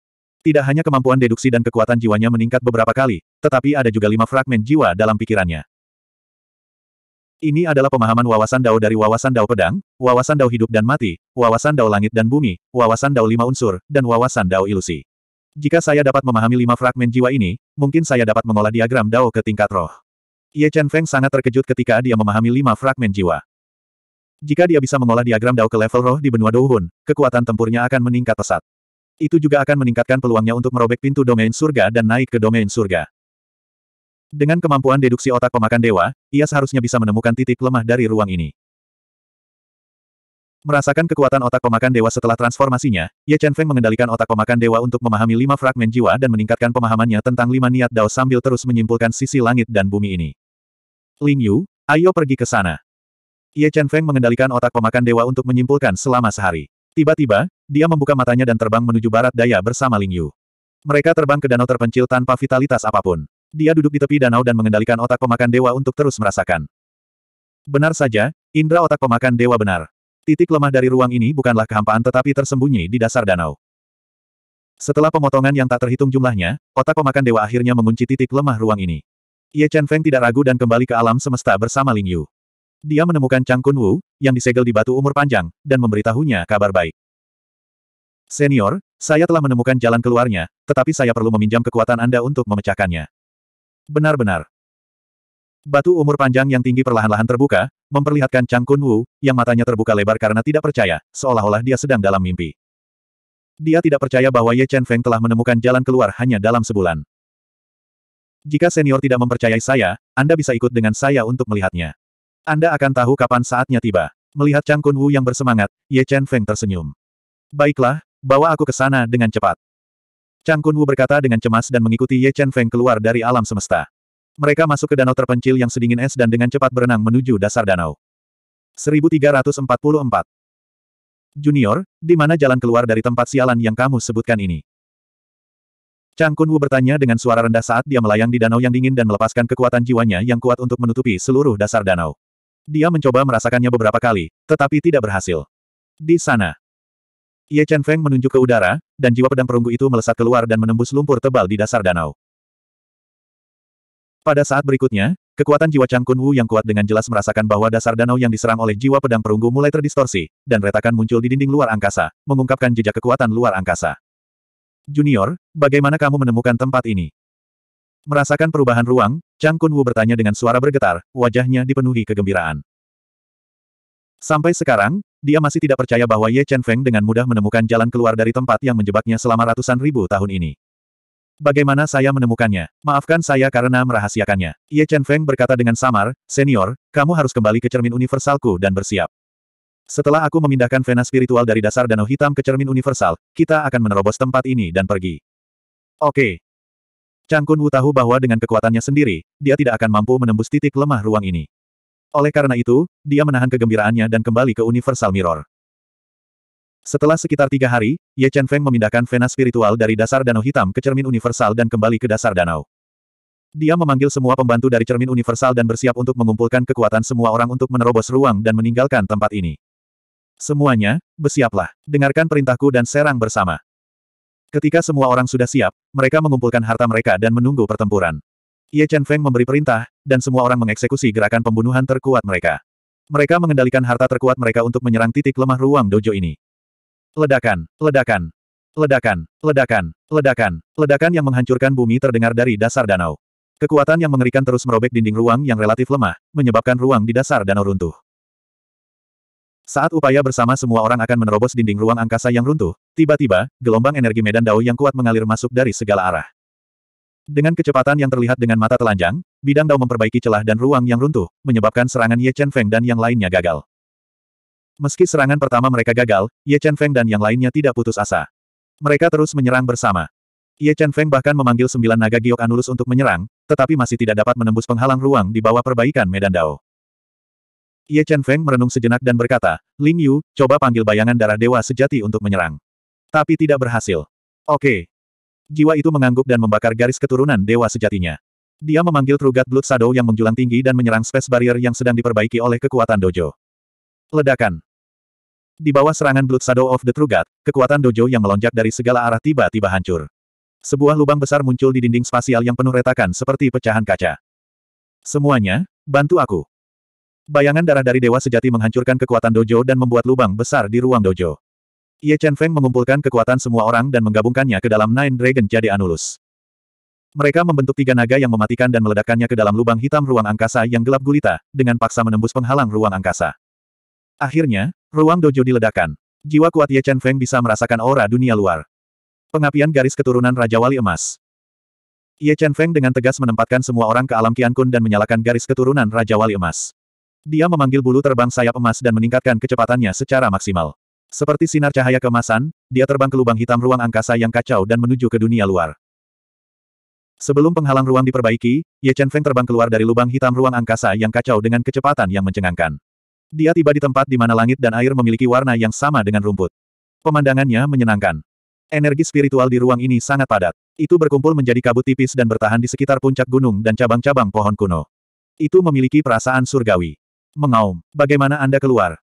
Tidak hanya kemampuan deduksi dan kekuatan jiwanya meningkat beberapa kali, tetapi ada juga lima fragmen jiwa dalam pikirannya. Ini adalah pemahaman wawasan dao dari wawasan dao pedang, wawasan dao hidup dan mati, wawasan dao langit dan bumi, wawasan dao lima unsur, dan wawasan dao ilusi. Jika saya dapat memahami lima fragmen jiwa ini, mungkin saya dapat mengolah diagram dao ke tingkat roh. Ye Chen Feng sangat terkejut ketika dia memahami lima fragmen jiwa. Jika dia bisa mengolah diagram Dao ke level roh di benua Douhun, kekuatan tempurnya akan meningkat pesat. Itu juga akan meningkatkan peluangnya untuk merobek pintu domain surga dan naik ke domain surga. Dengan kemampuan deduksi otak pemakan dewa, ia seharusnya bisa menemukan titik lemah dari ruang ini. Merasakan kekuatan otak pemakan dewa setelah transformasinya, Ye Chen Feng mengendalikan otak pemakan dewa untuk memahami lima fragmen jiwa dan meningkatkan pemahamannya tentang lima niat Dao sambil terus menyimpulkan sisi langit dan bumi ini. Ling Yu, ayo pergi ke sana. Ye Chen Feng mengendalikan otak pemakan dewa untuk menyimpulkan selama sehari. Tiba-tiba, dia membuka matanya dan terbang menuju barat daya bersama Ling Yu. Mereka terbang ke danau terpencil tanpa vitalitas apapun. Dia duduk di tepi danau dan mengendalikan otak pemakan dewa untuk terus merasakan. Benar saja, indera otak pemakan dewa benar. Titik lemah dari ruang ini bukanlah kehampaan tetapi tersembunyi di dasar danau. Setelah pemotongan yang tak terhitung jumlahnya, otak pemakan dewa akhirnya mengunci titik lemah ruang ini. Ye Chen Feng tidak ragu dan kembali ke alam semesta bersama Ling Yu. Dia menemukan Chang Kun Wu, yang disegel di batu umur panjang, dan memberitahunya kabar baik. Senior, saya telah menemukan jalan keluarnya, tetapi saya perlu meminjam kekuatan Anda untuk memecahkannya. Benar-benar. Batu umur panjang yang tinggi perlahan-lahan terbuka, memperlihatkan Chang Kun Wu, yang matanya terbuka lebar karena tidak percaya, seolah-olah dia sedang dalam mimpi. Dia tidak percaya bahwa Ye Chen Feng telah menemukan jalan keluar hanya dalam sebulan. Jika senior tidak mempercayai saya, Anda bisa ikut dengan saya untuk melihatnya. Anda akan tahu kapan saatnya tiba. Melihat Chang Kun Wu yang bersemangat, Ye Chen Feng tersenyum. Baiklah, bawa aku ke sana dengan cepat. Chang Kun Wu berkata dengan cemas dan mengikuti Ye Chen Feng keluar dari alam semesta. Mereka masuk ke danau terpencil yang sedingin es dan dengan cepat berenang menuju dasar danau. 1344 Junior, di mana jalan keluar dari tempat sialan yang kamu sebutkan ini? Chang Kun Wu bertanya dengan suara rendah saat dia melayang di danau yang dingin dan melepaskan kekuatan jiwanya yang kuat untuk menutupi seluruh dasar danau. Dia mencoba merasakannya beberapa kali, tetapi tidak berhasil. Di sana. Ye Chen Feng menunjuk ke udara, dan jiwa pedang perunggu itu melesat keluar dan menembus lumpur tebal di dasar danau. Pada saat berikutnya, kekuatan jiwa Chang Kun Wu yang kuat dengan jelas merasakan bahwa dasar danau yang diserang oleh jiwa pedang perunggu mulai terdistorsi, dan retakan muncul di dinding luar angkasa, mengungkapkan jejak kekuatan luar angkasa. Junior, bagaimana kamu menemukan tempat ini? Merasakan perubahan ruang, Chang Kun Wu bertanya dengan suara bergetar, wajahnya dipenuhi kegembiraan. Sampai sekarang, dia masih tidak percaya bahwa Ye Chen Feng dengan mudah menemukan jalan keluar dari tempat yang menjebaknya selama ratusan ribu tahun ini. Bagaimana saya menemukannya? Maafkan saya karena merahasiakannya. Ye Chen Feng berkata dengan samar, Senior, kamu harus kembali ke cermin universalku dan bersiap. Setelah aku memindahkan vena spiritual dari dasar danau hitam ke cermin universal, kita akan menerobos tempat ini dan pergi. Oke, Chang Kun Wu tahu bahwa dengan kekuatannya sendiri, dia tidak akan mampu menembus titik lemah ruang ini. Oleh karena itu, dia menahan kegembiraannya dan kembali ke Universal Mirror. Setelah sekitar tiga hari, Ye Chen Feng memindahkan vena spiritual dari dasar danau hitam ke cermin universal dan kembali ke dasar danau. Dia memanggil semua pembantu dari cermin universal dan bersiap untuk mengumpulkan kekuatan semua orang untuk menerobos ruang dan meninggalkan tempat ini. Semuanya, bersiaplah. Dengarkan perintahku dan serang bersama. Ketika semua orang sudah siap, mereka mengumpulkan harta mereka dan menunggu pertempuran. Ye Chen Feng memberi perintah, dan semua orang mengeksekusi gerakan pembunuhan terkuat mereka. Mereka mengendalikan harta terkuat mereka untuk menyerang titik lemah ruang dojo ini. Ledakan, ledakan, ledakan, ledakan, ledakan, ledakan yang menghancurkan bumi terdengar dari dasar danau. Kekuatan yang mengerikan terus merobek dinding ruang yang relatif lemah, menyebabkan ruang di dasar danau runtuh. Saat upaya bersama semua orang akan menerobos dinding ruang angkasa yang runtuh, tiba-tiba, gelombang energi medan dao yang kuat mengalir masuk dari segala arah. Dengan kecepatan yang terlihat dengan mata telanjang, bidang dao memperbaiki celah dan ruang yang runtuh, menyebabkan serangan Ye Chen Feng dan yang lainnya gagal. Meski serangan pertama mereka gagal, Ye Chen Feng dan yang lainnya tidak putus asa. Mereka terus menyerang bersama. Ye Chen Feng bahkan memanggil sembilan naga giok Anulus untuk menyerang, tetapi masih tidak dapat menembus penghalang ruang di bawah perbaikan Medan Dao. Ye Chen Feng merenung sejenak dan berkata, Ling Yu, coba panggil bayangan darah dewa sejati untuk menyerang. Tapi tidak berhasil. Oke. Jiwa itu mengangguk dan membakar garis keturunan dewa sejatinya. Dia memanggil Trugat Blood Shadow yang menjulang tinggi dan menyerang space barrier yang sedang diperbaiki oleh kekuatan dojo. Ledakan. Di bawah serangan Blood Shadow of the Trugat, kekuatan dojo yang melonjak dari segala arah tiba-tiba hancur. Sebuah lubang besar muncul di dinding spasial yang penuh retakan seperti pecahan kaca. Semuanya, bantu aku. Bayangan darah dari Dewa Sejati menghancurkan kekuatan dojo dan membuat lubang besar di ruang dojo. Ye Chen Feng mengumpulkan kekuatan semua orang dan menggabungkannya ke dalam Nine Dragon Jade Anulus. Mereka membentuk tiga naga yang mematikan dan meledakkannya ke dalam lubang hitam ruang angkasa yang gelap gulita, dengan paksa menembus penghalang ruang angkasa. Akhirnya, ruang dojo diledakkan. Jiwa kuat Ye Chen Feng bisa merasakan aura dunia luar. Pengapian garis keturunan Raja Wali Emas. Ye Chen Feng dengan tegas menempatkan semua orang ke alam Kian Kun dan menyalakan garis keturunan Raja Wali Emas. Dia memanggil bulu terbang sayap emas dan meningkatkan kecepatannya secara maksimal. Seperti sinar cahaya kemasan, dia terbang ke lubang hitam ruang angkasa yang kacau dan menuju ke dunia luar. Sebelum penghalang ruang diperbaiki, Ye Chen Feng terbang keluar dari lubang hitam ruang angkasa yang kacau dengan kecepatan yang mencengangkan. Dia tiba di tempat di mana langit dan air memiliki warna yang sama dengan rumput. Pemandangannya menyenangkan. Energi spiritual di ruang ini sangat padat. Itu berkumpul menjadi kabut tipis dan bertahan di sekitar puncak gunung dan cabang-cabang pohon kuno. Itu memiliki perasaan surgawi mengaum. Bagaimana Anda keluar?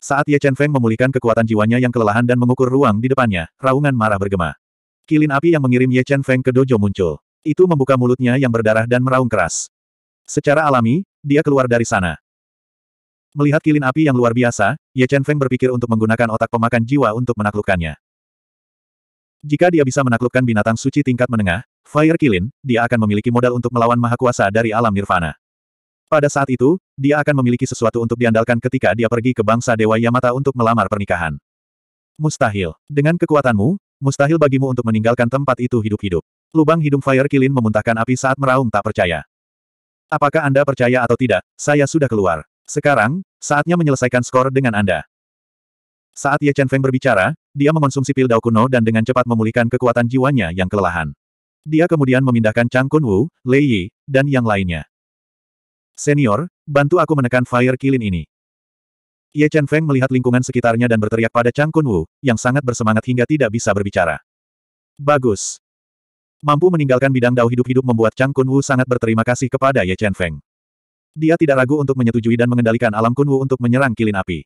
Saat Ye Chen Feng memulihkan kekuatan jiwanya yang kelelahan dan mengukur ruang di depannya, raungan marah bergema. Kilin api yang mengirim Ye Chen Feng ke dojo muncul. Itu membuka mulutnya yang berdarah dan meraung keras. Secara alami, dia keluar dari sana. Melihat kilin api yang luar biasa, Ye Chen Feng berpikir untuk menggunakan otak pemakan jiwa untuk menaklukkannya. Jika dia bisa menaklukkan binatang suci tingkat menengah, Fire Kilin, dia akan memiliki modal untuk melawan mahakuasa dari alam nirvana. Pada saat itu, dia akan memiliki sesuatu untuk diandalkan ketika dia pergi ke bangsa Dewa Yamata untuk melamar pernikahan. Mustahil. Dengan kekuatanmu, mustahil bagimu untuk meninggalkan tempat itu hidup-hidup. Lubang hidung Fire Kilin memuntahkan api saat meraung tak percaya. Apakah Anda percaya atau tidak, saya sudah keluar. Sekarang, saatnya menyelesaikan skor dengan Anda. Saat Ye Chen Feng berbicara, dia mengonsumsi pil Dao kuno dan dengan cepat memulihkan kekuatan jiwanya yang kelelahan. Dia kemudian memindahkan Chang Kun Wu, Lei Yi, dan yang lainnya. Senior, bantu aku menekan fire kilin ini. Ye Chen Feng melihat lingkungan sekitarnya dan berteriak pada Chang Kun Wu, yang sangat bersemangat hingga tidak bisa berbicara. Bagus. Mampu meninggalkan bidang dao hidup-hidup membuat Chang Kun Wu sangat berterima kasih kepada Ye Chen Feng. Dia tidak ragu untuk menyetujui dan mengendalikan alam Kun Wu untuk menyerang kilin api.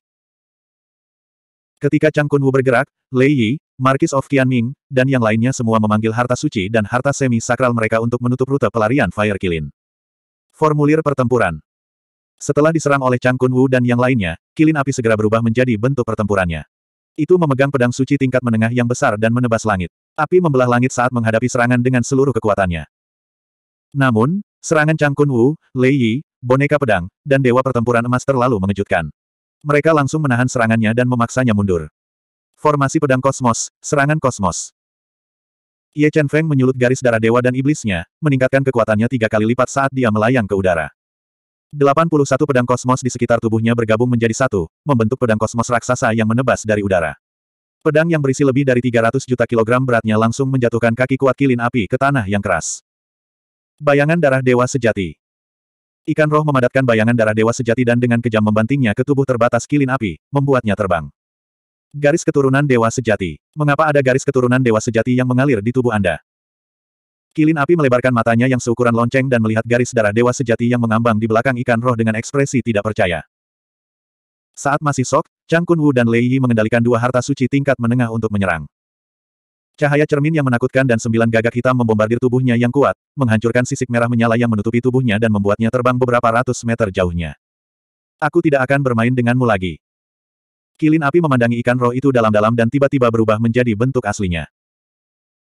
Ketika Chang Kun Wu bergerak, Lei Yi, Marquis of Qianming, dan yang lainnya semua memanggil harta suci dan harta semi-sakral mereka untuk menutup rute pelarian Fire Kilin. Formulir pertempuran. Setelah diserang oleh Chang Kun Wu dan yang lainnya, kilin api segera berubah menjadi bentuk pertempurannya. Itu memegang pedang suci tingkat menengah yang besar dan menebas langit. Api membelah langit saat menghadapi serangan dengan seluruh kekuatannya. Namun, serangan Chang Kun Wu, Lei Yi, boneka pedang, dan dewa pertempuran emas terlalu mengejutkan. Mereka langsung menahan serangannya dan memaksanya mundur. Formasi pedang kosmos, serangan kosmos. Ye Chen Feng menyulut garis darah dewa dan iblisnya, meningkatkan kekuatannya tiga kali lipat saat dia melayang ke udara. 81 pedang kosmos di sekitar tubuhnya bergabung menjadi satu, membentuk pedang kosmos raksasa yang menebas dari udara. Pedang yang berisi lebih dari 300 juta kilogram beratnya langsung menjatuhkan kaki kuat kilin api ke tanah yang keras. Bayangan darah dewa sejati. Ikan roh memadatkan bayangan darah dewa sejati dan dengan kejam membantingnya ke tubuh terbatas kilin api, membuatnya terbang. Garis keturunan Dewa Sejati. Mengapa ada garis keturunan Dewa Sejati yang mengalir di tubuh Anda? Kilin api melebarkan matanya yang seukuran lonceng dan melihat garis darah Dewa Sejati yang mengambang di belakang ikan roh dengan ekspresi tidak percaya. Saat masih sok, Chang Kun Wu dan Lei Yi mengendalikan dua harta suci tingkat menengah untuk menyerang. Cahaya cermin yang menakutkan dan sembilan gagak hitam membombardir tubuhnya yang kuat, menghancurkan sisik merah menyala yang menutupi tubuhnya dan membuatnya terbang beberapa ratus meter jauhnya. Aku tidak akan bermain denganmu lagi. Kilin api memandangi ikan roh itu dalam-dalam dan tiba-tiba berubah menjadi bentuk aslinya.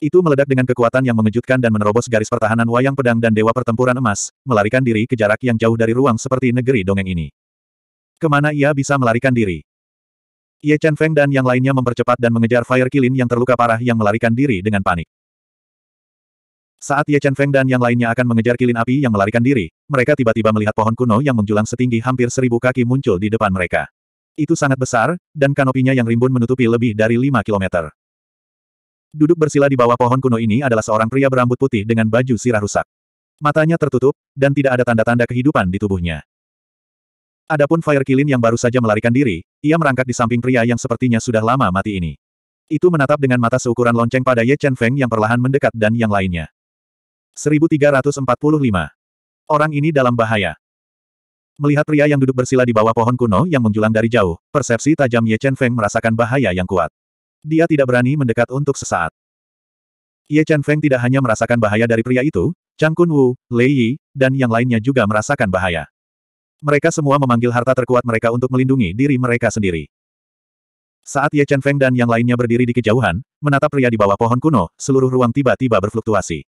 Itu meledak dengan kekuatan yang mengejutkan dan menerobos garis pertahanan wayang pedang dan dewa pertempuran emas, melarikan diri ke jarak yang jauh dari ruang seperti negeri dongeng ini. Kemana ia bisa melarikan diri? Ye Chen Feng dan yang lainnya mempercepat dan mengejar Fire Kilin yang terluka parah yang melarikan diri dengan panik. Saat Ye Chen Feng dan yang lainnya akan mengejar kilin api yang melarikan diri, mereka tiba-tiba melihat pohon kuno yang menjulang setinggi hampir seribu kaki muncul di depan mereka. Itu sangat besar, dan kanopinya yang rimbun menutupi lebih dari 5 kilometer. Duduk bersila di bawah pohon kuno ini adalah seorang pria berambut putih dengan baju sirah rusak. Matanya tertutup, dan tidak ada tanda-tanda kehidupan di tubuhnya. Adapun Fire Kilin yang baru saja melarikan diri, ia merangkak di samping pria yang sepertinya sudah lama mati ini. Itu menatap dengan mata seukuran lonceng pada Ye Chen Feng yang perlahan mendekat dan yang lainnya. 1345. Orang ini dalam bahaya. Melihat pria yang duduk bersila di bawah pohon kuno yang menjulang dari jauh, persepsi tajam Ye Chen Feng merasakan bahaya yang kuat. Dia tidak berani mendekat untuk sesaat. Ye Chen Feng tidak hanya merasakan bahaya dari pria itu, Chang Kun Wu, Lei Yi, dan yang lainnya juga merasakan bahaya. Mereka semua memanggil harta terkuat mereka untuk melindungi diri mereka sendiri. Saat Ye Chen Feng dan yang lainnya berdiri di kejauhan, menatap pria di bawah pohon kuno, seluruh ruang tiba-tiba berfluktuasi.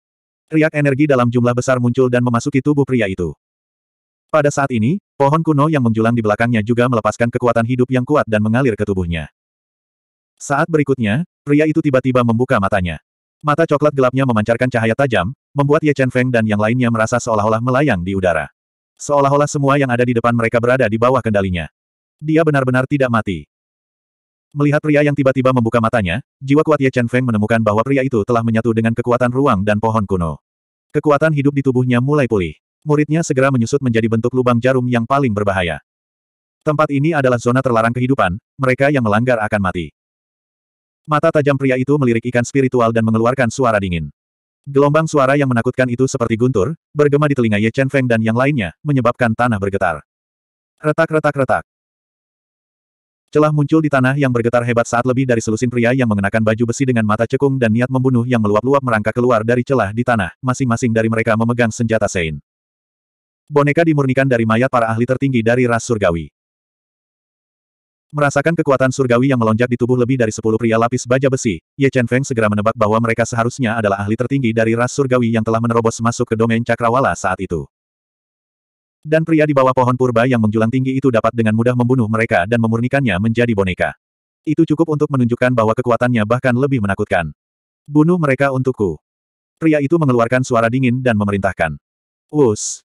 Riak energi dalam jumlah besar muncul dan memasuki tubuh pria itu. Pada saat ini, pohon kuno yang menjulang di belakangnya juga melepaskan kekuatan hidup yang kuat dan mengalir ke tubuhnya. Saat berikutnya, pria itu tiba-tiba membuka matanya. Mata coklat gelapnya memancarkan cahaya tajam, membuat Ye Chen Feng dan yang lainnya merasa seolah-olah melayang di udara. Seolah-olah semua yang ada di depan mereka berada di bawah kendalinya. Dia benar-benar tidak mati. Melihat pria yang tiba-tiba membuka matanya, jiwa kuat Ye Chen Feng menemukan bahwa pria itu telah menyatu dengan kekuatan ruang dan pohon kuno. Kekuatan hidup di tubuhnya mulai pulih. Muridnya segera menyusut menjadi bentuk lubang jarum yang paling berbahaya. Tempat ini adalah zona terlarang kehidupan, mereka yang melanggar akan mati. Mata tajam pria itu melirik ikan spiritual dan mengeluarkan suara dingin. Gelombang suara yang menakutkan itu seperti guntur, bergema di telinga Ye Chen Feng dan yang lainnya, menyebabkan tanah bergetar. Retak-retak-retak. Celah muncul di tanah yang bergetar hebat saat lebih dari selusin pria yang mengenakan baju besi dengan mata cekung dan niat membunuh yang meluap-luap merangkak keluar dari celah di tanah, masing-masing dari mereka memegang senjata Sein boneka dimurnikan dari mayat para ahli tertinggi dari ras surgawi. Merasakan kekuatan surgawi yang melonjak di tubuh lebih dari sepuluh pria lapis baja besi, Ye Chen Feng segera menebak bahwa mereka seharusnya adalah ahli tertinggi dari ras surgawi yang telah menerobos masuk ke domain cakrawala saat itu. Dan pria di bawah pohon purba yang menjulang tinggi itu dapat dengan mudah membunuh mereka dan memurnikannya menjadi boneka. Itu cukup untuk menunjukkan bahwa kekuatannya bahkan lebih menakutkan. Bunuh mereka untukku. Pria itu mengeluarkan suara dingin dan memerintahkan. Wus!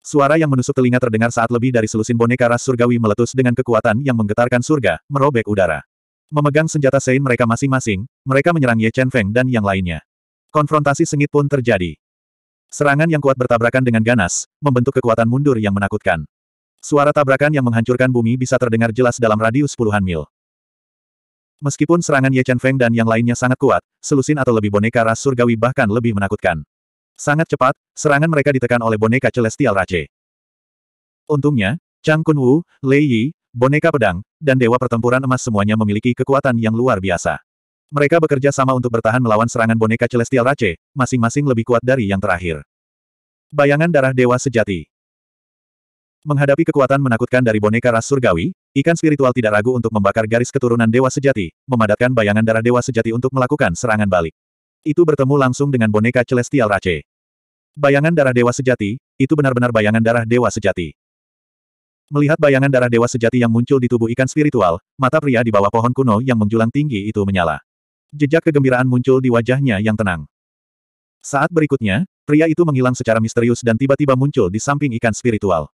Suara yang menusuk telinga terdengar saat lebih dari selusin boneka ras surgawi meletus dengan kekuatan yang menggetarkan surga, merobek udara. Memegang senjata Sein mereka masing-masing, mereka menyerang Ye Chen Feng dan yang lainnya. Konfrontasi sengit pun terjadi. Serangan yang kuat bertabrakan dengan ganas, membentuk kekuatan mundur yang menakutkan. Suara tabrakan yang menghancurkan bumi bisa terdengar jelas dalam radius puluhan mil. Meskipun serangan Ye Chen Feng dan yang lainnya sangat kuat, selusin atau lebih boneka ras surgawi bahkan lebih menakutkan. Sangat cepat, serangan mereka ditekan oleh boneka Celestial Rache. Untungnya, Chang Kun Wu, Lei Yi, boneka pedang, dan dewa pertempuran emas semuanya memiliki kekuatan yang luar biasa. Mereka bekerja sama untuk bertahan melawan serangan boneka Celestial Rache, masing-masing lebih kuat dari yang terakhir. Bayangan darah dewa sejati. Menghadapi kekuatan menakutkan dari boneka ras surgawi, ikan spiritual tidak ragu untuk membakar garis keturunan dewa sejati, memadatkan bayangan darah dewa sejati untuk melakukan serangan balik. Itu bertemu langsung dengan boneka Celestial Rache. Bayangan darah dewa sejati, itu benar-benar bayangan darah dewa sejati. Melihat bayangan darah dewa sejati yang muncul di tubuh ikan spiritual, mata pria di bawah pohon kuno yang menjulang tinggi itu menyala. Jejak kegembiraan muncul di wajahnya yang tenang. Saat berikutnya, pria itu menghilang secara misterius dan tiba-tiba muncul di samping ikan spiritual.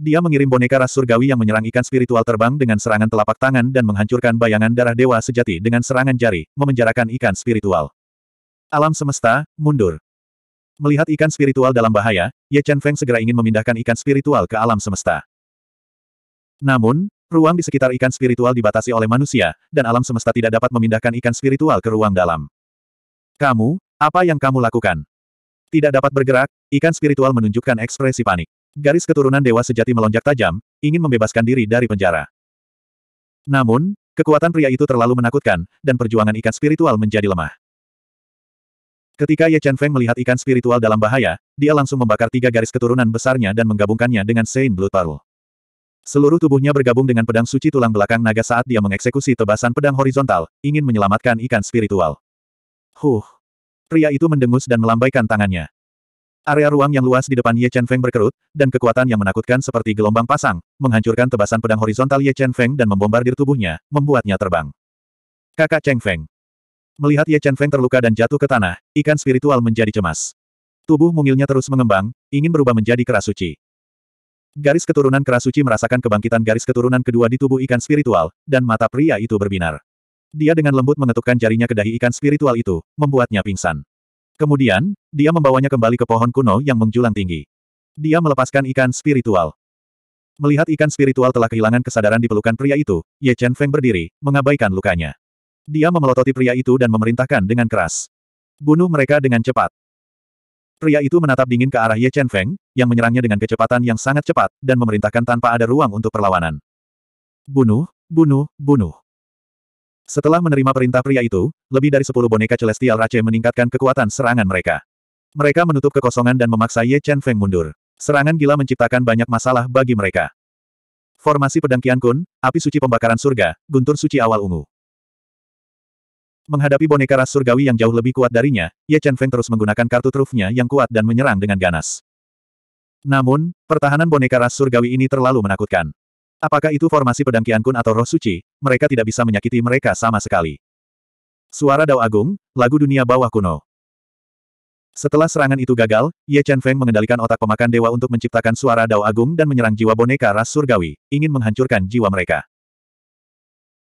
Dia mengirim boneka ras surgawi yang menyerang ikan spiritual terbang dengan serangan telapak tangan dan menghancurkan bayangan darah dewa sejati dengan serangan jari, memenjarakan ikan spiritual. Alam semesta, mundur. Melihat ikan spiritual dalam bahaya, Ye Chen Feng segera ingin memindahkan ikan spiritual ke alam semesta. Namun, ruang di sekitar ikan spiritual dibatasi oleh manusia, dan alam semesta tidak dapat memindahkan ikan spiritual ke ruang dalam. Kamu, apa yang kamu lakukan? Tidak dapat bergerak, ikan spiritual menunjukkan ekspresi panik. Garis keturunan dewa sejati melonjak tajam, ingin membebaskan diri dari penjara. Namun, kekuatan pria itu terlalu menakutkan, dan perjuangan ikan spiritual menjadi lemah. Ketika Ye Chen Feng melihat ikan spiritual dalam bahaya, dia langsung membakar tiga garis keturunan besarnya dan menggabungkannya dengan Saint Blood Pearl. Seluruh tubuhnya bergabung dengan pedang suci tulang belakang naga saat dia mengeksekusi tebasan pedang horizontal, ingin menyelamatkan ikan spiritual. Huh. Pria itu mendengus dan melambaikan tangannya. Area ruang yang luas di depan Ye Chen Feng berkerut, dan kekuatan yang menakutkan seperti gelombang pasang, menghancurkan tebasan pedang horizontal Ye Chen Feng dan membombardir tubuhnya, membuatnya terbang. Kakak Cheng Feng. Melihat Ye Chen Feng terluka dan jatuh ke tanah, ikan spiritual menjadi cemas. Tubuh mungilnya terus mengembang, ingin berubah menjadi kerasuci. suci. Garis keturunan kerasuci merasakan kebangkitan garis keturunan kedua di tubuh ikan spiritual, dan mata pria itu berbinar. Dia dengan lembut mengetukkan jarinya ke dahi ikan spiritual itu, membuatnya pingsan. Kemudian, dia membawanya kembali ke pohon kuno yang menjulang tinggi. Dia melepaskan ikan spiritual. Melihat ikan spiritual telah kehilangan kesadaran di pelukan pria itu, Ye Chen Feng berdiri, mengabaikan lukanya. Dia memelototi pria itu dan memerintahkan dengan keras. Bunuh mereka dengan cepat. Pria itu menatap dingin ke arah Ye Chen Feng, yang menyerangnya dengan kecepatan yang sangat cepat, dan memerintahkan tanpa ada ruang untuk perlawanan. Bunuh, bunuh, bunuh. Setelah menerima perintah pria itu, lebih dari sepuluh boneka celestial Rache meningkatkan kekuatan serangan mereka. Mereka menutup kekosongan dan memaksa Ye Chen Feng mundur. Serangan gila menciptakan banyak masalah bagi mereka. Formasi pedang Kian Kun, api suci pembakaran surga, guntur suci awal ungu. Menghadapi boneka ras surgawi yang jauh lebih kuat darinya, Ye Chen Feng terus menggunakan kartu trufnya yang kuat dan menyerang dengan ganas. Namun, pertahanan boneka ras surgawi ini terlalu menakutkan. Apakah itu formasi pedang Kian Kun atau roh suci, mereka tidak bisa menyakiti mereka sama sekali. Suara Dao Agung, lagu dunia bawah kuno. Setelah serangan itu gagal, Ye Chen Feng mengendalikan otak pemakan dewa untuk menciptakan suara Dao Agung dan menyerang jiwa boneka ras surgawi, ingin menghancurkan jiwa mereka.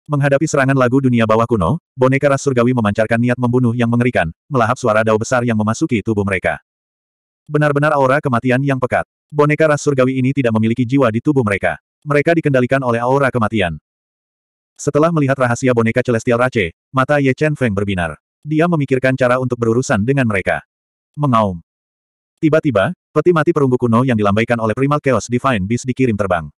Menghadapi serangan lagu dunia bawah kuno, boneka ras surgawi memancarkan niat membunuh yang mengerikan, melahap suara dao besar yang memasuki tubuh mereka. Benar-benar aura kematian yang pekat. Boneka ras surgawi ini tidak memiliki jiwa di tubuh mereka. Mereka dikendalikan oleh aura kematian. Setelah melihat rahasia boneka Celestial Rache, mata Ye Chen Feng berbinar. Dia memikirkan cara untuk berurusan dengan mereka. Mengaum. Tiba-tiba, peti mati perunggu kuno yang dilambaikan oleh primal chaos divine beast dikirim terbang.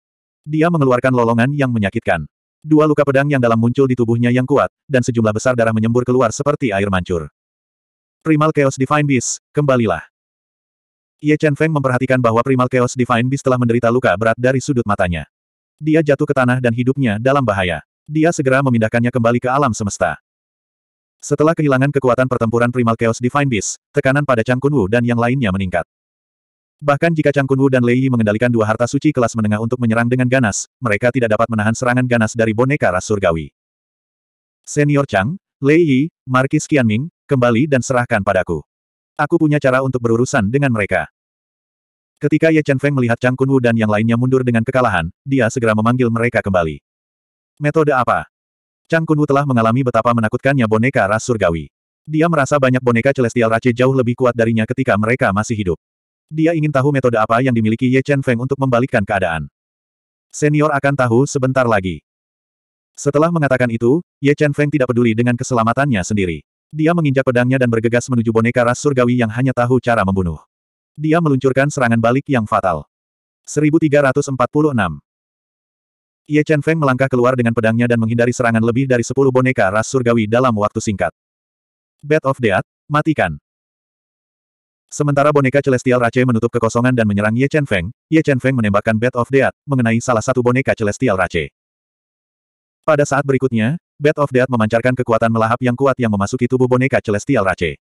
Dia mengeluarkan lolongan yang menyakitkan. Dua luka pedang yang dalam muncul di tubuhnya yang kuat, dan sejumlah besar darah menyembur keluar seperti air mancur. Primal Chaos Divine Beast, kembalilah. Ye Chen Feng memperhatikan bahwa Primal Chaos Divine Beast telah menderita luka berat dari sudut matanya. Dia jatuh ke tanah dan hidupnya dalam bahaya. Dia segera memindahkannya kembali ke alam semesta. Setelah kehilangan kekuatan pertempuran Primal Chaos Divine Beast, tekanan pada Chang Kunwu dan yang lainnya meningkat. Bahkan jika Chang Kunwu dan Lei Yi mengendalikan dua harta suci kelas menengah untuk menyerang dengan ganas, mereka tidak dapat menahan serangan ganas dari boneka ras surgawi. Senior Chang, Lei Yi, Markis Qianming, kembali dan serahkan padaku. Aku punya cara untuk berurusan dengan mereka. Ketika Ye Chen Feng melihat Chang Kunwu dan yang lainnya mundur dengan kekalahan, dia segera memanggil mereka kembali. Metode apa? Chang Kunwu telah mengalami betapa menakutkannya boneka ras surgawi. Dia merasa banyak boneka celestial race jauh lebih kuat darinya ketika mereka masih hidup. Dia ingin tahu metode apa yang dimiliki Ye Chen Feng untuk membalikkan keadaan. Senior akan tahu sebentar lagi. Setelah mengatakan itu, Ye Chen Feng tidak peduli dengan keselamatannya sendiri. Dia menginjak pedangnya dan bergegas menuju boneka ras surgawi yang hanya tahu cara membunuh. Dia meluncurkan serangan balik yang fatal. 1346 Ye Chen Feng melangkah keluar dengan pedangnya dan menghindari serangan lebih dari 10 boneka ras surgawi dalam waktu singkat. Bed of Death, matikan. Sementara boneka Celestial Rache menutup kekosongan dan menyerang Ye Chen Feng, Ye Chen Feng menembakkan Bat of Death mengenai salah satu boneka Celestial Rache. Pada saat berikutnya, Bat of Death memancarkan kekuatan melahap yang kuat yang memasuki tubuh boneka Celestial Rache.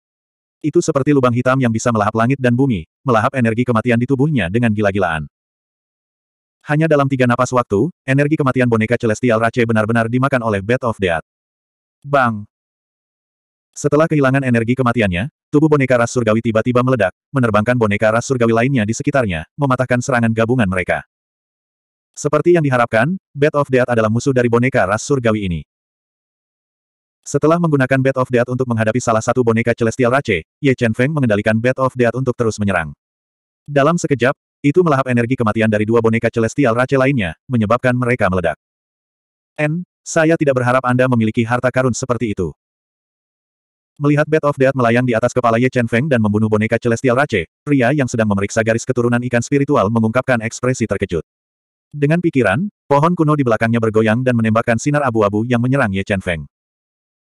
Itu seperti lubang hitam yang bisa melahap langit dan bumi, melahap energi kematian di tubuhnya dengan gila-gilaan. Hanya dalam tiga napas waktu, energi kematian boneka Celestial Rache benar-benar dimakan oleh Bat of Death. Bang! Setelah kehilangan energi kematiannya, tubuh boneka ras surgawi tiba-tiba meledak, menerbangkan boneka ras surgawi lainnya di sekitarnya, mematahkan serangan gabungan mereka. Seperti yang diharapkan, Bed of Death adalah musuh dari boneka ras surgawi ini. Setelah menggunakan Bed of Death untuk menghadapi salah satu boneka Celestial Rache, Ye Chen Feng mengendalikan Bed of Death untuk terus menyerang. Dalam sekejap, itu melahap energi kematian dari dua boneka Celestial Rache lainnya, menyebabkan mereka meledak. N, saya tidak berharap Anda memiliki harta karun seperti itu. Melihat Bed of Death melayang di atas kepala Ye Chen Feng dan membunuh boneka Celestial Rache, pria yang sedang memeriksa garis keturunan ikan spiritual mengungkapkan ekspresi terkejut. Dengan pikiran, pohon kuno di belakangnya bergoyang dan menembakkan sinar abu-abu yang menyerang Ye Chen Feng.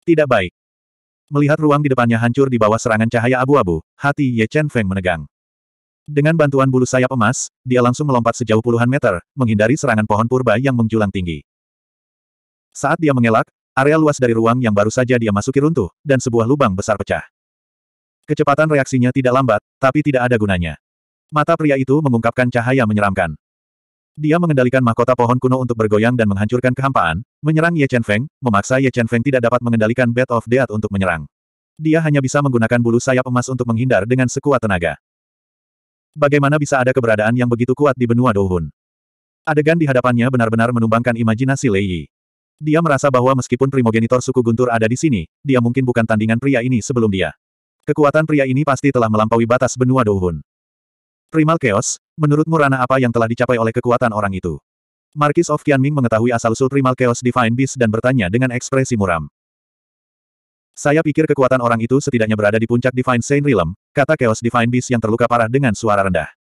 Tidak baik. Melihat ruang di depannya hancur di bawah serangan cahaya abu-abu, hati Ye Chen Feng menegang. Dengan bantuan bulu sayap emas, dia langsung melompat sejauh puluhan meter, menghindari serangan pohon purba yang menjulang tinggi. Saat dia mengelak, Area luas dari ruang yang baru saja dia masuki runtuh, dan sebuah lubang besar pecah. Kecepatan reaksinya tidak lambat, tapi tidak ada gunanya. Mata pria itu mengungkapkan cahaya menyeramkan. Dia mengendalikan mahkota pohon kuno untuk bergoyang dan menghancurkan kehampaan, menyerang Ye Chen Feng, memaksa Ye Chen Feng tidak dapat mengendalikan Bed of Death untuk menyerang. Dia hanya bisa menggunakan bulu sayap emas untuk menghindar dengan sekuat tenaga. Bagaimana bisa ada keberadaan yang begitu kuat di benua Dohun? Adegan di hadapannya benar-benar menumbangkan imajinasi Lei Yi. Dia merasa bahwa meskipun primogenitor suku Guntur ada di sini, dia mungkin bukan tandingan pria ini sebelum dia. Kekuatan pria ini pasti telah melampaui batas benua Douhun. Primal Chaos, menurutmu ranah apa yang telah dicapai oleh kekuatan orang itu? Markis of Qianming mengetahui asal-usul Primal Chaos Divine Beast dan bertanya dengan ekspresi muram. Saya pikir kekuatan orang itu setidaknya berada di puncak Divine Saint Realm, kata Chaos Divine Beast yang terluka parah dengan suara rendah.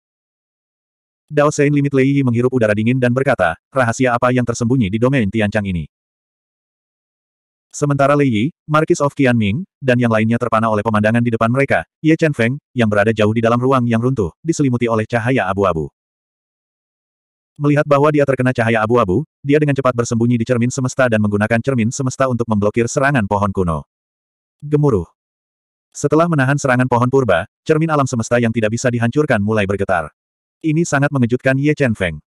Dao Saint Limit Lei menghirup udara dingin dan berkata, rahasia apa yang tersembunyi di domain Tiancang ini? Sementara Lei Yi, Marquis of Qianming, dan yang lainnya terpana oleh pemandangan di depan mereka, Ye Chen Feng, yang berada jauh di dalam ruang yang runtuh, diselimuti oleh cahaya abu-abu. Melihat bahwa dia terkena cahaya abu-abu, dia dengan cepat bersembunyi di cermin semesta dan menggunakan cermin semesta untuk memblokir serangan pohon kuno. Gemuruh. Setelah menahan serangan pohon purba, cermin alam semesta yang tidak bisa dihancurkan mulai bergetar. Ini sangat mengejutkan Ye Chen Feng.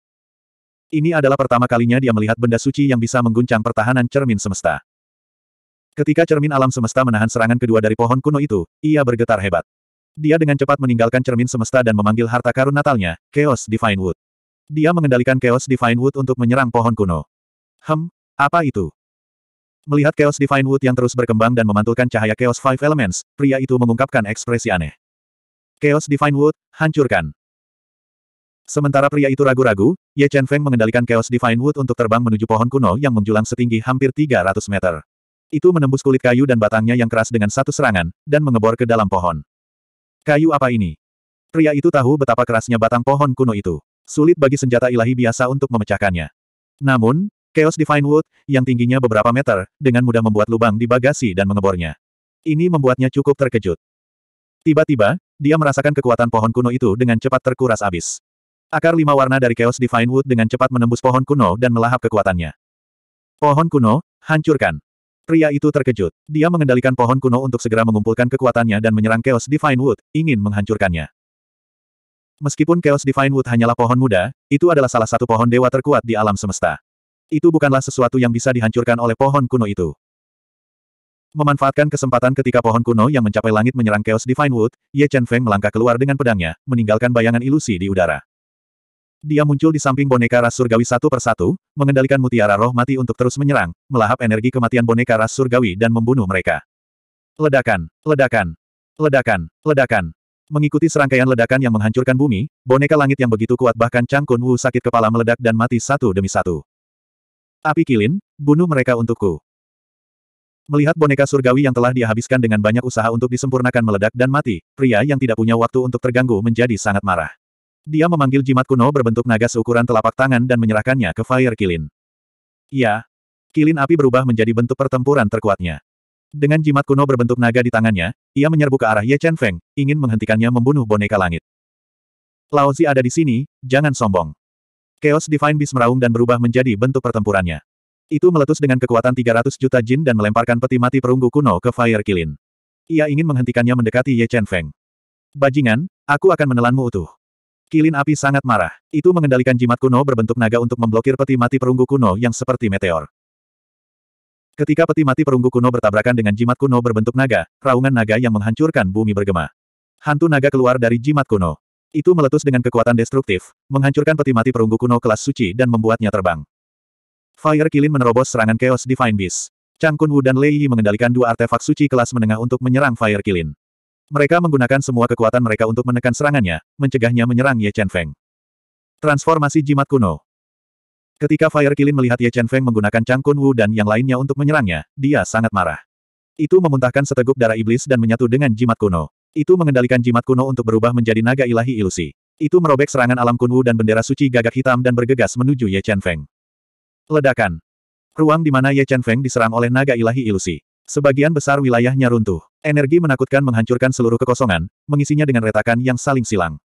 Ini adalah pertama kalinya dia melihat benda suci yang bisa mengguncang pertahanan cermin semesta. Ketika cermin alam semesta menahan serangan kedua dari pohon kuno itu, ia bergetar hebat. Dia dengan cepat meninggalkan cermin semesta dan memanggil harta karun natalnya, Chaos Divine Wood. Dia mengendalikan Chaos Divine Wood untuk menyerang pohon kuno. Hem, apa itu? Melihat Chaos Divine Wood yang terus berkembang dan memantulkan cahaya Chaos Five Elements, pria itu mengungkapkan ekspresi aneh. Chaos Divine Wood, hancurkan. Sementara pria itu ragu-ragu, Ye Chen Feng mengendalikan Chaos Divine Wood untuk terbang menuju pohon kuno yang menjulang setinggi hampir 300 meter. Itu menembus kulit kayu dan batangnya yang keras dengan satu serangan, dan mengebor ke dalam pohon. Kayu apa ini? Pria itu tahu betapa kerasnya batang pohon kuno itu. Sulit bagi senjata ilahi biasa untuk memecahkannya. Namun, Chaos Divine Wood, yang tingginya beberapa meter, dengan mudah membuat lubang di bagasi dan mengebornya. Ini membuatnya cukup terkejut. Tiba-tiba, dia merasakan kekuatan pohon kuno itu dengan cepat terkuras abis. Akar lima warna dari Chaos Divine Wood dengan cepat menembus pohon kuno dan melahap kekuatannya. Pohon kuno, hancurkan. Pria itu terkejut. Dia mengendalikan pohon kuno untuk segera mengumpulkan kekuatannya dan menyerang Chaos Divine Wood, ingin menghancurkannya. Meskipun Chaos Divine Wood hanyalah pohon muda, itu adalah salah satu pohon dewa terkuat di alam semesta. Itu bukanlah sesuatu yang bisa dihancurkan oleh pohon kuno itu. Memanfaatkan kesempatan ketika pohon kuno yang mencapai langit menyerang Chaos Divine Wood, Ye Chen Feng melangkah keluar dengan pedangnya, meninggalkan bayangan ilusi di udara. Dia muncul di samping boneka ras surgawi satu persatu, mengendalikan mutiara roh mati untuk terus menyerang, melahap energi kematian boneka ras surgawi dan membunuh mereka. Ledakan, ledakan, ledakan, ledakan. Mengikuti serangkaian ledakan yang menghancurkan bumi, boneka langit yang begitu kuat bahkan Chang Kun Wu sakit kepala meledak dan mati satu demi satu. Api kilin, bunuh mereka untukku. Melihat boneka surgawi yang telah dihabiskan dengan banyak usaha untuk disempurnakan meledak dan mati, pria yang tidak punya waktu untuk terganggu menjadi sangat marah. Dia memanggil jimat kuno berbentuk naga seukuran telapak tangan dan menyerahkannya ke Fire Kilin. Ya. Kilin api berubah menjadi bentuk pertempuran terkuatnya. Dengan jimat kuno berbentuk naga di tangannya, ia menyerbu ke arah Ye Chen Feng, ingin menghentikannya membunuh boneka langit. Laozi ada di sini, jangan sombong. Chaos Divine Beast meraung dan berubah menjadi bentuk pertempurannya. Itu meletus dengan kekuatan 300 juta jin dan melemparkan peti mati perunggu kuno ke Fire Kilin. Ia ingin menghentikannya mendekati Ye Chen Feng. Bajingan, aku akan menelanmu utuh. Kilin api sangat marah. Itu mengendalikan jimat kuno berbentuk naga untuk memblokir peti mati perunggu kuno yang seperti meteor. Ketika peti mati perunggu kuno bertabrakan dengan jimat kuno berbentuk naga, raungan naga yang menghancurkan bumi bergema. Hantu naga keluar dari jimat kuno. Itu meletus dengan kekuatan destruktif, menghancurkan peti mati perunggu kuno kelas suci dan membuatnya terbang. Fire Kilin menerobos serangan Chaos Divine Beast. Chang Kun Wu dan Lei Yi mengendalikan dua artefak suci kelas menengah untuk menyerang Fire Kilin. Mereka menggunakan semua kekuatan mereka untuk menekan serangannya, mencegahnya menyerang Ye Chen Feng. Transformasi Jimat Kuno Ketika Fire Kilin melihat Ye Chen Feng menggunakan Chang Kun Wu dan yang lainnya untuk menyerangnya, dia sangat marah. Itu memuntahkan seteguk darah iblis dan menyatu dengan jimat kuno. Itu mengendalikan jimat kuno untuk berubah menjadi naga ilahi ilusi. Itu merobek serangan alam Kun Wu dan bendera suci gagak hitam dan bergegas menuju Ye Chen Feng. Ledakan. Ruang di mana Ye Chen Feng diserang oleh naga ilahi ilusi. Sebagian besar wilayahnya runtuh. Energi menakutkan menghancurkan seluruh kekosongan, mengisinya dengan retakan yang saling silang.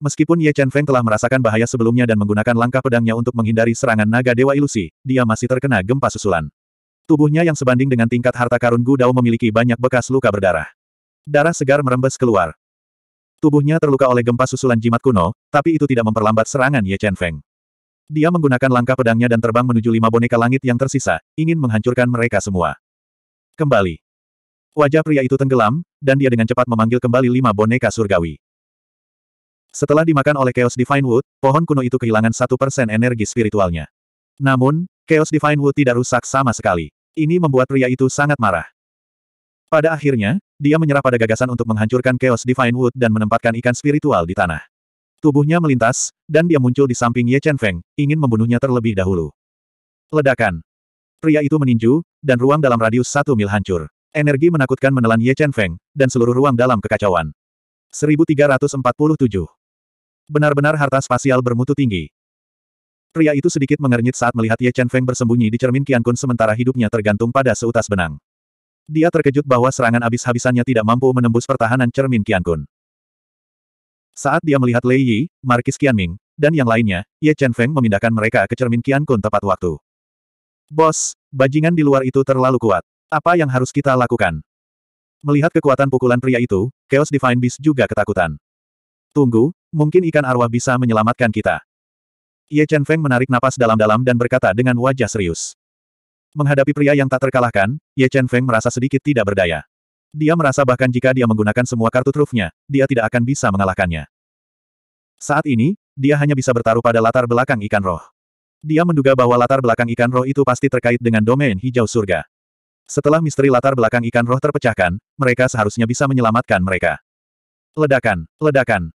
Meskipun Ye Chen Feng telah merasakan bahaya sebelumnya dan menggunakan langkah pedangnya untuk menghindari serangan naga dewa ilusi, dia masih terkena gempa susulan. Tubuhnya yang sebanding dengan tingkat harta karun Gu Dao memiliki banyak bekas luka berdarah. Darah segar merembes keluar. Tubuhnya terluka oleh gempa susulan jimat kuno, tapi itu tidak memperlambat serangan Ye Chen Feng. Dia menggunakan langkah pedangnya dan terbang menuju lima boneka langit yang tersisa, ingin menghancurkan mereka semua. Kembali. Wajah pria itu tenggelam, dan dia dengan cepat memanggil kembali lima boneka surgawi. Setelah dimakan oleh Chaos Divine Wood, pohon kuno itu kehilangan satu persen energi spiritualnya. Namun, Chaos Divine Wood tidak rusak sama sekali. Ini membuat pria itu sangat marah. Pada akhirnya, dia menyerah pada gagasan untuk menghancurkan Chaos Divine Wood dan menempatkan ikan spiritual di tanah. Tubuhnya melintas, dan dia muncul di samping Ye Chen Feng, ingin membunuhnya terlebih dahulu. Ledakan. Pria itu meninju, dan ruang dalam radius satu mil hancur. Energi menakutkan menelan Ye Chen Feng, dan seluruh ruang dalam kekacauan. 1347. Benar-benar harta spasial bermutu tinggi. Pria itu sedikit mengernyit saat melihat Ye Chen Feng bersembunyi di cermin Kian Kun sementara hidupnya tergantung pada seutas benang. Dia terkejut bahwa serangan abis-habisannya tidak mampu menembus pertahanan cermin Kian Kun. Saat dia melihat Lei Yi, Markis Qianming, dan yang lainnya, Ye Chen Feng memindahkan mereka ke cermin Qian Kun tepat waktu. Bos, bajingan di luar itu terlalu kuat. Apa yang harus kita lakukan? Melihat kekuatan pukulan pria itu, Chaos Divine Beast juga ketakutan. Tunggu, mungkin ikan arwah bisa menyelamatkan kita. Ye Chen Feng menarik napas dalam-dalam dan berkata dengan wajah serius. Menghadapi pria yang tak terkalahkan, Ye Chen Feng merasa sedikit tidak berdaya. Dia merasa bahkan jika dia menggunakan semua kartu trufnya, dia tidak akan bisa mengalahkannya. Saat ini, dia hanya bisa bertaruh pada latar belakang ikan roh. Dia menduga bahwa latar belakang ikan roh itu pasti terkait dengan domain hijau surga. Setelah misteri latar belakang ikan roh terpecahkan, mereka seharusnya bisa menyelamatkan mereka. Ledakan, ledakan.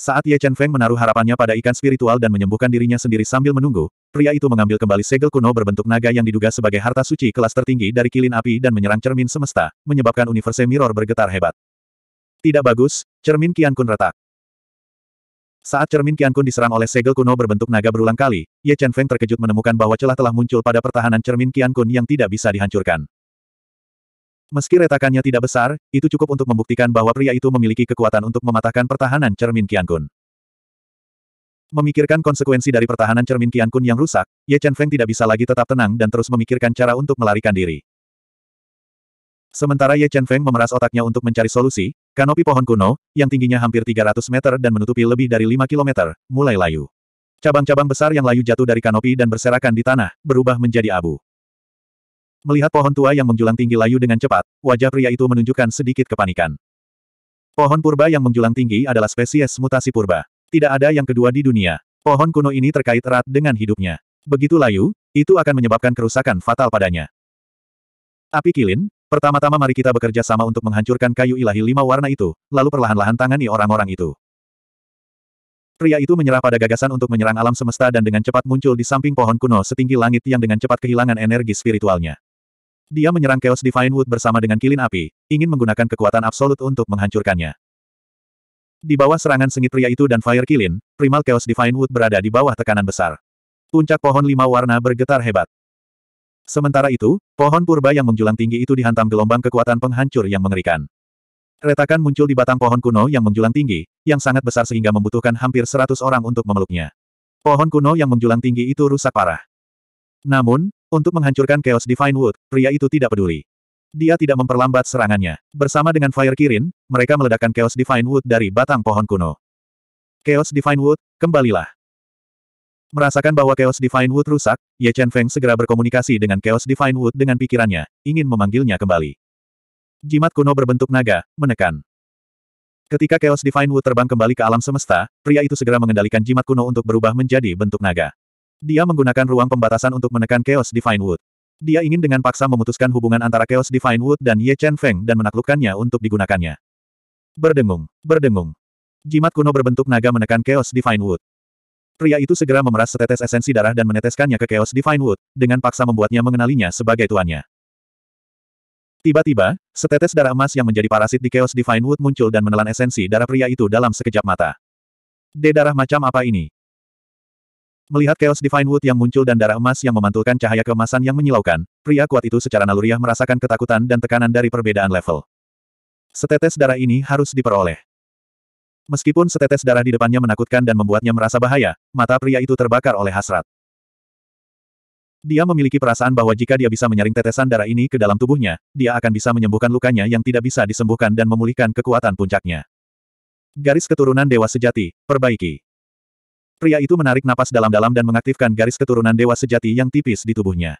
Saat Ye Chen Feng menaruh harapannya pada ikan spiritual dan menyembuhkan dirinya sendiri sambil menunggu, pria itu mengambil kembali segel kuno berbentuk naga yang diduga sebagai harta suci kelas tertinggi dari kilin api dan menyerang cermin semesta, menyebabkan universe mirror bergetar hebat. Tidak bagus, cermin kian Kun retak. Saat cermin kian Kun diserang oleh segel kuno berbentuk naga berulang kali, Ye Chen Feng terkejut menemukan bahwa celah telah muncul pada pertahanan cermin kian Kun yang tidak bisa dihancurkan. Meski retakannya tidak besar, itu cukup untuk membuktikan bahwa pria itu memiliki kekuatan untuk mematahkan pertahanan cermin Qiankun. Memikirkan konsekuensi dari pertahanan cermin Qiankun yang rusak, Ye Chen Feng tidak bisa lagi tetap tenang dan terus memikirkan cara untuk melarikan diri. Sementara Ye Chen Feng memeras otaknya untuk mencari solusi, kanopi pohon kuno, yang tingginya hampir 300 meter dan menutupi lebih dari 5 kilometer, mulai layu. Cabang-cabang besar yang layu jatuh dari kanopi dan berserakan di tanah, berubah menjadi abu. Melihat pohon tua yang menjulang tinggi layu dengan cepat, wajah pria itu menunjukkan sedikit kepanikan. Pohon purba yang menjulang tinggi adalah spesies mutasi purba. Tidak ada yang kedua di dunia. Pohon kuno ini terkait erat dengan hidupnya. Begitu layu, itu akan menyebabkan kerusakan fatal padanya. Api kilin, pertama-tama mari kita bekerja sama untuk menghancurkan kayu ilahi lima warna itu, lalu perlahan-lahan tangani orang-orang itu. Pria itu menyerah pada gagasan untuk menyerang alam semesta dan dengan cepat muncul di samping pohon kuno setinggi langit yang dengan cepat kehilangan energi spiritualnya. Dia menyerang Chaos Divine Wood bersama dengan kilin api, ingin menggunakan kekuatan absolut untuk menghancurkannya. Di bawah serangan sengit pria itu dan Fire Kilin, primal Chaos Divine Wood berada di bawah tekanan besar. Puncak pohon lima warna bergetar hebat. Sementara itu, pohon purba yang menjulang tinggi itu dihantam gelombang kekuatan penghancur yang mengerikan. Retakan muncul di batang pohon kuno yang menjulang tinggi, yang sangat besar sehingga membutuhkan hampir seratus orang untuk memeluknya. Pohon kuno yang menjulang tinggi itu rusak parah. Namun, untuk menghancurkan Chaos Divine Wood, pria itu tidak peduli. Dia tidak memperlambat serangannya. Bersama dengan Fire Kirin, mereka meledakkan Chaos Divine Wood dari batang pohon kuno. Chaos Divine Wood, kembalilah. Merasakan bahwa Chaos Divine Wood rusak, Ye Chen Feng segera berkomunikasi dengan Chaos Divine Wood dengan pikirannya, ingin memanggilnya kembali. Jimat kuno berbentuk naga, menekan. Ketika Chaos Divine Wood terbang kembali ke alam semesta, pria itu segera mengendalikan jimat kuno untuk berubah menjadi bentuk naga. Dia menggunakan ruang pembatasan untuk menekan Chaos Divine Wood. Dia ingin dengan paksa memutuskan hubungan antara Chaos Divine Wood dan Ye Chen Feng dan menaklukkannya untuk digunakannya. Berdengung, berdengung. Jimat kuno berbentuk naga menekan Chaos Divine Wood. Pria itu segera memeras setetes esensi darah dan meneteskannya ke Chaos Divine Wood, dengan paksa membuatnya mengenalinya sebagai tuannya. Tiba-tiba, setetes darah emas yang menjadi parasit di Chaos Divine Wood muncul dan menelan esensi darah pria itu dalam sekejap mata. D darah macam apa ini? Melihat Chaos Divine Wood yang muncul dan darah emas yang memantulkan cahaya keemasan yang menyilaukan, pria kuat itu secara naluriah merasakan ketakutan dan tekanan dari perbedaan level. Setetes darah ini harus diperoleh. Meskipun setetes darah di depannya menakutkan dan membuatnya merasa bahaya, mata pria itu terbakar oleh hasrat. Dia memiliki perasaan bahwa jika dia bisa menyaring tetesan darah ini ke dalam tubuhnya, dia akan bisa menyembuhkan lukanya yang tidak bisa disembuhkan dan memulihkan kekuatan puncaknya. Garis keturunan Dewa Sejati, perbaiki. Pria itu menarik napas dalam-dalam dan mengaktifkan garis keturunan dewa sejati yang tipis di tubuhnya.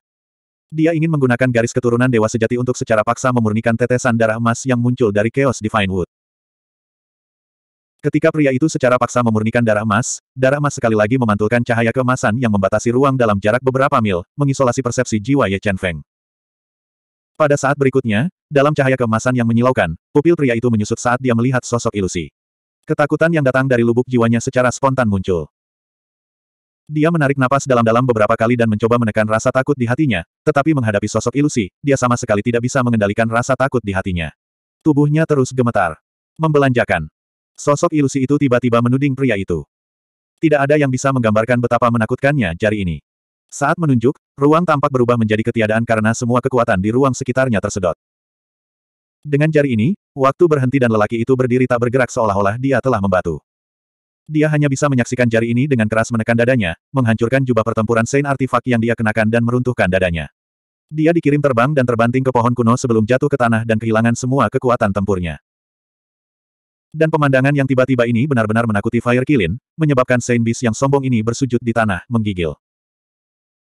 Dia ingin menggunakan garis keturunan dewa sejati untuk secara paksa memurnikan tetesan darah emas yang muncul dari Chaos Divine Wood. Ketika pria itu secara paksa memurnikan darah emas, darah emas sekali lagi memantulkan cahaya kemasan yang membatasi ruang dalam jarak beberapa mil, mengisolasi persepsi jiwa Ye Chen Feng. Pada saat berikutnya, dalam cahaya kemasan yang menyilaukan, pupil pria itu menyusut saat dia melihat sosok ilusi. Ketakutan yang datang dari lubuk jiwanya secara spontan muncul. Dia menarik napas dalam-dalam beberapa kali dan mencoba menekan rasa takut di hatinya, tetapi menghadapi sosok ilusi, dia sama sekali tidak bisa mengendalikan rasa takut di hatinya. Tubuhnya terus gemetar. Membelanjakan. Sosok ilusi itu tiba-tiba menuding pria itu. Tidak ada yang bisa menggambarkan betapa menakutkannya jari ini. Saat menunjuk, ruang tampak berubah menjadi ketiadaan karena semua kekuatan di ruang sekitarnya tersedot. Dengan jari ini, waktu berhenti dan lelaki itu berdiri tak bergerak seolah-olah dia telah membatu. Dia hanya bisa menyaksikan jari ini dengan keras menekan dadanya, menghancurkan jubah pertempuran Saint Artifak yang dia kenakan dan meruntuhkan dadanya. Dia dikirim terbang dan terbanting ke pohon kuno sebelum jatuh ke tanah dan kehilangan semua kekuatan tempurnya. Dan pemandangan yang tiba-tiba ini benar-benar menakuti Fire Kilin, menyebabkan Saint Beast yang sombong ini bersujud di tanah, menggigil.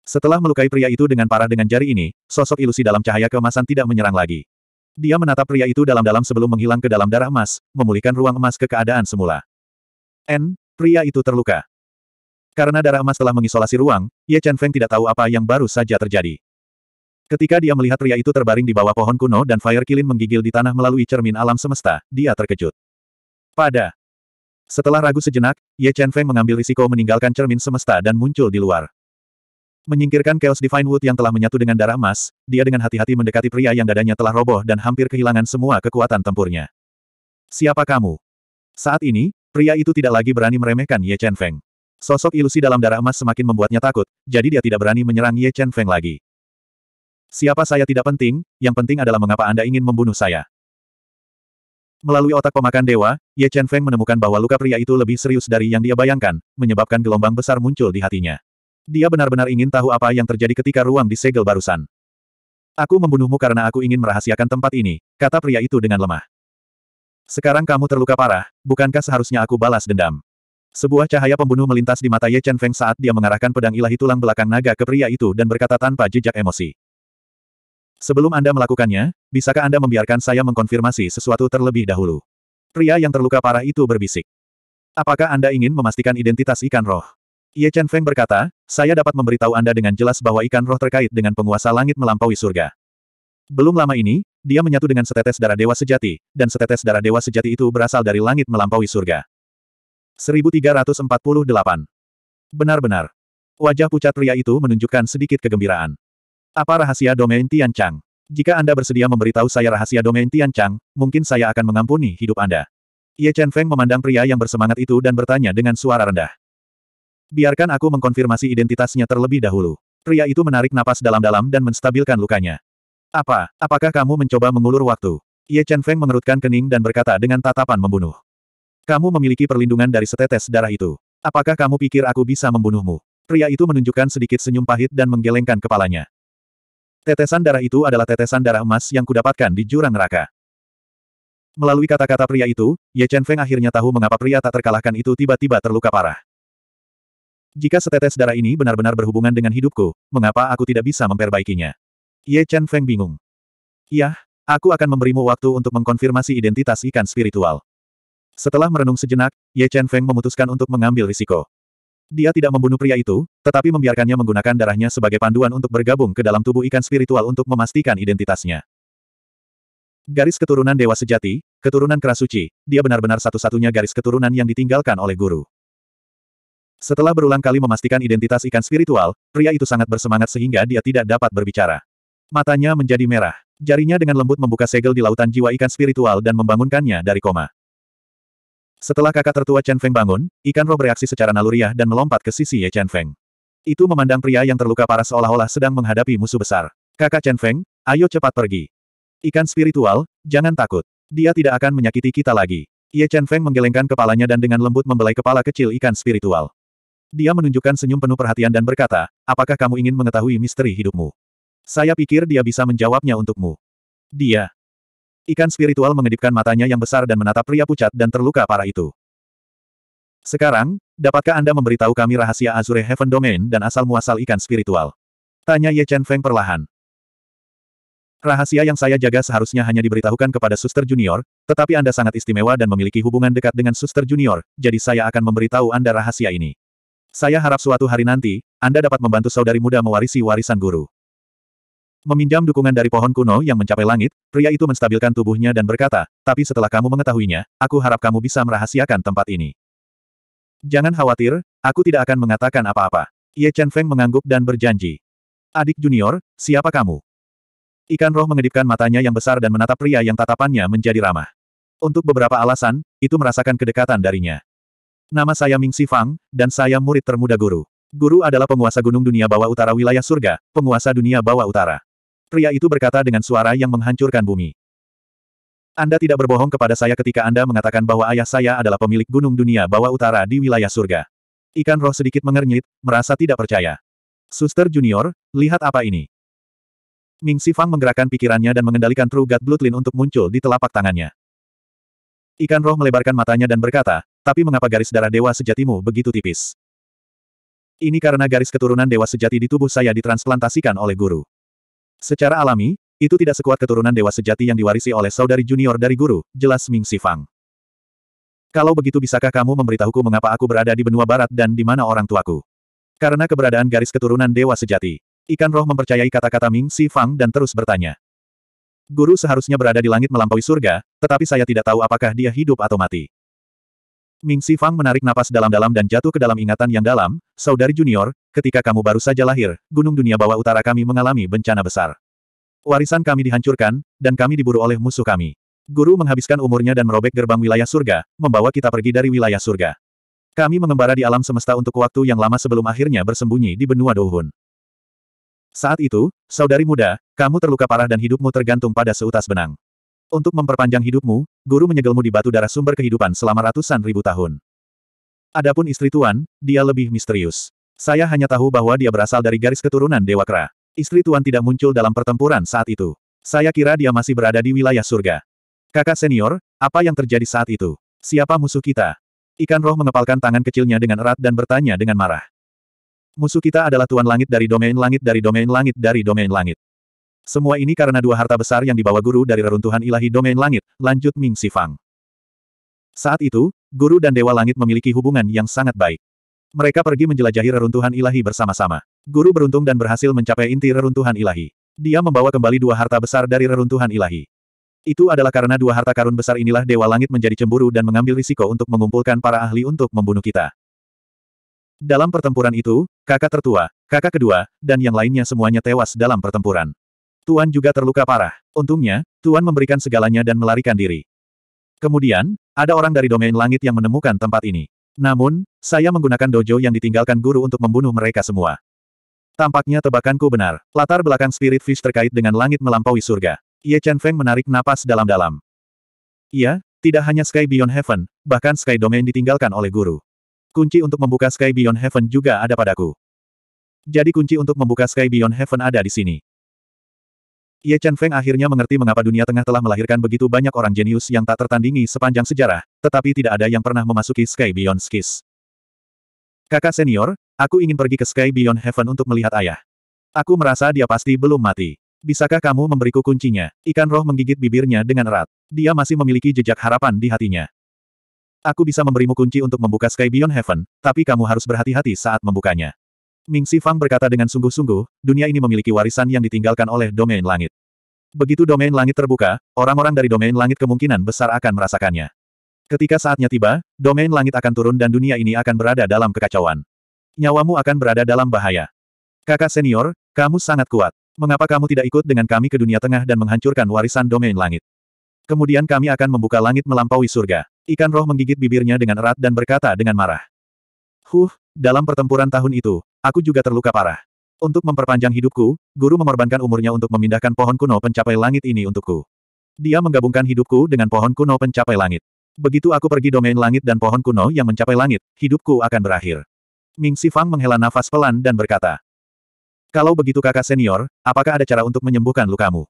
Setelah melukai pria itu dengan parah dengan jari ini, sosok ilusi dalam cahaya keemasan tidak menyerang lagi. Dia menatap pria itu dalam-dalam sebelum menghilang ke dalam darah emas, memulihkan ruang emas ke keadaan semula. N, pria itu terluka. Karena darah emas telah mengisolasi ruang, Ye Chen Feng tidak tahu apa yang baru saja terjadi. Ketika dia melihat pria itu terbaring di bawah pohon kuno dan Fire Kilin menggigil di tanah melalui cermin alam semesta, dia terkejut. Pada. Setelah ragu sejenak, Ye Chen Feng mengambil risiko meninggalkan cermin semesta dan muncul di luar. Menyingkirkan Chaos Divine Wood yang telah menyatu dengan darah emas, dia dengan hati-hati mendekati pria yang dadanya telah roboh dan hampir kehilangan semua kekuatan tempurnya. Siapa kamu? Saat ini, Pria itu tidak lagi berani meremehkan Ye Chen Feng. Sosok ilusi dalam darah emas semakin membuatnya takut, jadi dia tidak berani menyerang Ye Chen Feng lagi. Siapa saya tidak penting, yang penting adalah mengapa Anda ingin membunuh saya. Melalui otak pemakan dewa, Ye Chen Feng menemukan bahwa luka pria itu lebih serius dari yang dia bayangkan, menyebabkan gelombang besar muncul di hatinya. Dia benar-benar ingin tahu apa yang terjadi ketika ruang disegel barusan. Aku membunuhmu karena aku ingin merahasiakan tempat ini, kata pria itu dengan lemah. Sekarang kamu terluka parah, bukankah seharusnya aku balas dendam? Sebuah cahaya pembunuh melintas di mata Ye Chen Feng saat dia mengarahkan pedang ilahi tulang belakang naga ke pria itu dan berkata tanpa jejak emosi. Sebelum Anda melakukannya, bisakah Anda membiarkan saya mengkonfirmasi sesuatu terlebih dahulu? Pria yang terluka parah itu berbisik. Apakah Anda ingin memastikan identitas ikan roh? Ye Chen Feng berkata, saya dapat memberitahu Anda dengan jelas bahwa ikan roh terkait dengan penguasa langit melampaui surga. Belum lama ini, dia menyatu dengan setetes darah dewa sejati, dan setetes darah dewa sejati itu berasal dari langit melampaui surga. 1348. Benar-benar. Wajah pucat pria itu menunjukkan sedikit kegembiraan. Apa rahasia domain Tian Chang? Jika Anda bersedia memberitahu saya rahasia domain Tian Chang, mungkin saya akan mengampuni hidup Anda. Ye Chen Feng memandang pria yang bersemangat itu dan bertanya dengan suara rendah. Biarkan aku mengkonfirmasi identitasnya terlebih dahulu. Pria itu menarik napas dalam-dalam dan menstabilkan lukanya. Apa, apakah kamu mencoba mengulur waktu? Ye Chen Feng mengerutkan kening dan berkata dengan tatapan membunuh. Kamu memiliki perlindungan dari setetes darah itu. Apakah kamu pikir aku bisa membunuhmu? Pria itu menunjukkan sedikit senyum pahit dan menggelengkan kepalanya. Tetesan darah itu adalah tetesan darah emas yang kudapatkan di jurang neraka. Melalui kata-kata pria itu, Ye Chen Feng akhirnya tahu mengapa pria tak terkalahkan itu tiba-tiba terluka parah. Jika setetes darah ini benar-benar berhubungan dengan hidupku, mengapa aku tidak bisa memperbaikinya? Ye Chen Feng bingung. Yah, aku akan memberimu waktu untuk mengkonfirmasi identitas ikan spiritual. Setelah merenung sejenak, Ye Chen Feng memutuskan untuk mengambil risiko. Dia tidak membunuh pria itu, tetapi membiarkannya menggunakan darahnya sebagai panduan untuk bergabung ke dalam tubuh ikan spiritual untuk memastikan identitasnya. Garis keturunan Dewa Sejati, keturunan Kerasuci, dia benar-benar satu-satunya garis keturunan yang ditinggalkan oleh guru. Setelah berulang kali memastikan identitas ikan spiritual, pria itu sangat bersemangat sehingga dia tidak dapat berbicara. Matanya menjadi merah. Jarinya dengan lembut membuka segel di lautan jiwa ikan spiritual dan membangunkannya dari koma. Setelah kakak tertua Chen Feng bangun, ikan roh bereaksi secara naluriah dan melompat ke sisi Ye Chen Feng. Itu memandang pria yang terluka parah seolah-olah sedang menghadapi musuh besar. Kakak Chen Feng, ayo cepat pergi. Ikan spiritual, jangan takut. Dia tidak akan menyakiti kita lagi. Ye Chen Feng menggelengkan kepalanya dan dengan lembut membelai kepala kecil ikan spiritual. Dia menunjukkan senyum penuh perhatian dan berkata, apakah kamu ingin mengetahui misteri hidupmu? Saya pikir dia bisa menjawabnya untukmu. Dia. Ikan spiritual mengedipkan matanya yang besar dan menatap pria pucat dan terluka parah itu. Sekarang, dapatkah Anda memberitahu kami rahasia Azure Heaven Domain dan asal-muasal ikan spiritual? Tanya Ye Chen Feng perlahan. Rahasia yang saya jaga seharusnya hanya diberitahukan kepada suster junior, tetapi Anda sangat istimewa dan memiliki hubungan dekat dengan suster junior, jadi saya akan memberitahu Anda rahasia ini. Saya harap suatu hari nanti, Anda dapat membantu saudari muda mewarisi warisan guru. Meminjam dukungan dari pohon kuno yang mencapai langit, pria itu menstabilkan tubuhnya dan berkata, tapi setelah kamu mengetahuinya, aku harap kamu bisa merahasiakan tempat ini. Jangan khawatir, aku tidak akan mengatakan apa-apa. Ye Chen Feng mengangguk dan berjanji. Adik junior, siapa kamu? Ikan roh mengedipkan matanya yang besar dan menatap pria yang tatapannya menjadi ramah. Untuk beberapa alasan, itu merasakan kedekatan darinya. Nama saya Ming Si Fang, dan saya murid termuda guru. Guru adalah penguasa gunung dunia bawah utara wilayah surga, penguasa dunia bawah utara. Pria itu berkata dengan suara yang menghancurkan bumi. Anda tidak berbohong kepada saya ketika Anda mengatakan bahwa ayah saya adalah pemilik gunung dunia bawah utara di wilayah surga. Ikan roh sedikit mengernyit, merasa tidak percaya. Suster Junior, lihat apa ini. Ming Sifang menggerakkan pikirannya dan mengendalikan True God Bloodline untuk muncul di telapak tangannya. Ikan roh melebarkan matanya dan berkata, tapi mengapa garis darah dewa sejatimu begitu tipis? Ini karena garis keturunan dewa sejati di tubuh saya ditransplantasikan oleh guru. Secara alami, itu tidak sekuat keturunan dewa sejati yang diwarisi oleh saudari junior dari guru, jelas Ming Sifang. Kalau begitu bisakah kamu memberitahuku mengapa aku berada di benua barat dan di mana orang tuaku? Karena keberadaan garis keturunan dewa sejati. Ikan roh mempercayai kata-kata Ming Sifang dan terus bertanya. Guru seharusnya berada di langit melampaui surga, tetapi saya tidak tahu apakah dia hidup atau mati. Ming Fang menarik napas dalam-dalam dan jatuh ke dalam ingatan yang dalam, saudari junior, ketika kamu baru saja lahir, gunung dunia bawah utara kami mengalami bencana besar. Warisan kami dihancurkan, dan kami diburu oleh musuh kami. Guru menghabiskan umurnya dan merobek gerbang wilayah surga, membawa kita pergi dari wilayah surga. Kami mengembara di alam semesta untuk waktu yang lama sebelum akhirnya bersembunyi di benua Douhun. Saat itu, saudari muda, kamu terluka parah dan hidupmu tergantung pada seutas benang. Untuk memperpanjang hidupmu, guru menyegelmu di batu darah sumber kehidupan selama ratusan ribu tahun. Adapun istri Tuan, dia lebih misterius. Saya hanya tahu bahwa dia berasal dari garis keturunan Dewa kera. Istri Tuan tidak muncul dalam pertempuran saat itu. Saya kira dia masih berada di wilayah surga. Kakak senior, apa yang terjadi saat itu? Siapa musuh kita? Ikan roh mengepalkan tangan kecilnya dengan erat dan bertanya dengan marah. Musuh kita adalah Tuan Langit dari domain langit dari domain langit dari domain langit. Semua ini karena dua harta besar yang dibawa guru dari reruntuhan ilahi domain langit, lanjut Ming Sifang. Saat itu, guru dan dewa langit memiliki hubungan yang sangat baik. Mereka pergi menjelajahi reruntuhan ilahi bersama-sama. Guru beruntung dan berhasil mencapai inti reruntuhan ilahi. Dia membawa kembali dua harta besar dari reruntuhan ilahi. Itu adalah karena dua harta karun besar inilah Dewa Langit menjadi cemburu dan mengambil risiko untuk mengumpulkan para ahli untuk membunuh kita. Dalam pertempuran itu, kakak tertua, kakak kedua, dan yang lainnya semuanya tewas dalam pertempuran. Tuan juga terluka parah. Untungnya, Tuan memberikan segalanya dan melarikan diri. Kemudian, ada orang dari domain langit yang menemukan tempat ini. Namun, saya menggunakan dojo yang ditinggalkan guru untuk membunuh mereka semua. Tampaknya tebakanku benar. Latar belakang Spirit Fish terkait dengan langit melampaui surga. Ye Chen Feng menarik napas dalam-dalam. Iya, tidak hanya Sky Beyond Heaven, bahkan Sky Domain ditinggalkan oleh guru. Kunci untuk membuka Sky Beyond Heaven juga ada padaku. Jadi kunci untuk membuka Sky Beyond Heaven ada di sini. Ye Chen Feng akhirnya mengerti mengapa dunia tengah telah melahirkan begitu banyak orang jenius yang tak tertandingi sepanjang sejarah, tetapi tidak ada yang pernah memasuki Sky Beyond Skies. Kakak senior, aku ingin pergi ke Sky Beyond Heaven untuk melihat ayah. Aku merasa dia pasti belum mati. Bisakah kamu memberiku kuncinya? Ikan roh menggigit bibirnya dengan erat. Dia masih memiliki jejak harapan di hatinya. Aku bisa memberimu kunci untuk membuka Sky Beyond Heaven, tapi kamu harus berhati-hati saat membukanya. Ming Sifang berkata dengan sungguh-sungguh, dunia ini memiliki warisan yang ditinggalkan oleh domain langit. Begitu domain langit terbuka, orang-orang dari domain langit kemungkinan besar akan merasakannya. Ketika saatnya tiba, domain langit akan turun dan dunia ini akan berada dalam kekacauan. Nyawamu akan berada dalam bahaya. Kakak senior, kamu sangat kuat. Mengapa kamu tidak ikut dengan kami ke dunia tengah dan menghancurkan warisan domain langit? Kemudian kami akan membuka langit melampaui surga. Ikan roh menggigit bibirnya dengan erat dan berkata dengan marah. Huh, dalam pertempuran tahun itu, Aku juga terluka parah. Untuk memperpanjang hidupku, guru mengorbankan umurnya untuk memindahkan pohon kuno pencapai langit ini untukku. Dia menggabungkan hidupku dengan pohon kuno pencapai langit. Begitu aku pergi domain langit dan pohon kuno yang mencapai langit, hidupku akan berakhir. Ming Sifang menghela nafas pelan dan berkata, Kalau begitu kakak senior, apakah ada cara untuk menyembuhkan lukamu?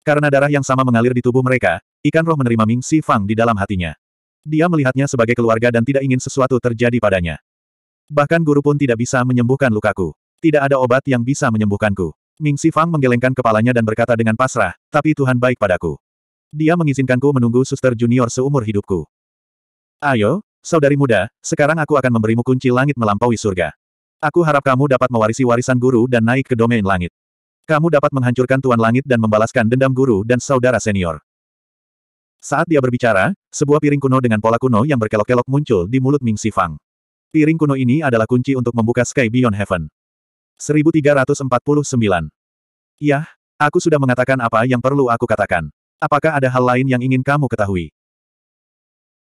Karena darah yang sama mengalir di tubuh mereka, ikan roh menerima Ming Sifang di dalam hatinya. Dia melihatnya sebagai keluarga dan tidak ingin sesuatu terjadi padanya. Bahkan guru pun tidak bisa menyembuhkan lukaku. Tidak ada obat yang bisa menyembuhkanku. Ming Sifang menggelengkan kepalanya dan berkata dengan pasrah, tapi Tuhan baik padaku. Dia mengizinkanku menunggu suster junior seumur hidupku. Ayo, saudari muda, sekarang aku akan memberimu kunci langit melampaui surga. Aku harap kamu dapat mewarisi warisan guru dan naik ke domain langit. Kamu dapat menghancurkan Tuan Langit dan membalaskan dendam guru dan saudara senior. Saat dia berbicara, sebuah piring kuno dengan pola kuno yang berkelok-kelok muncul di mulut Ming Sifang. Piring kuno ini adalah kunci untuk membuka Sky Beyond Heaven. 1349. Yah, aku sudah mengatakan apa yang perlu aku katakan. Apakah ada hal lain yang ingin kamu ketahui?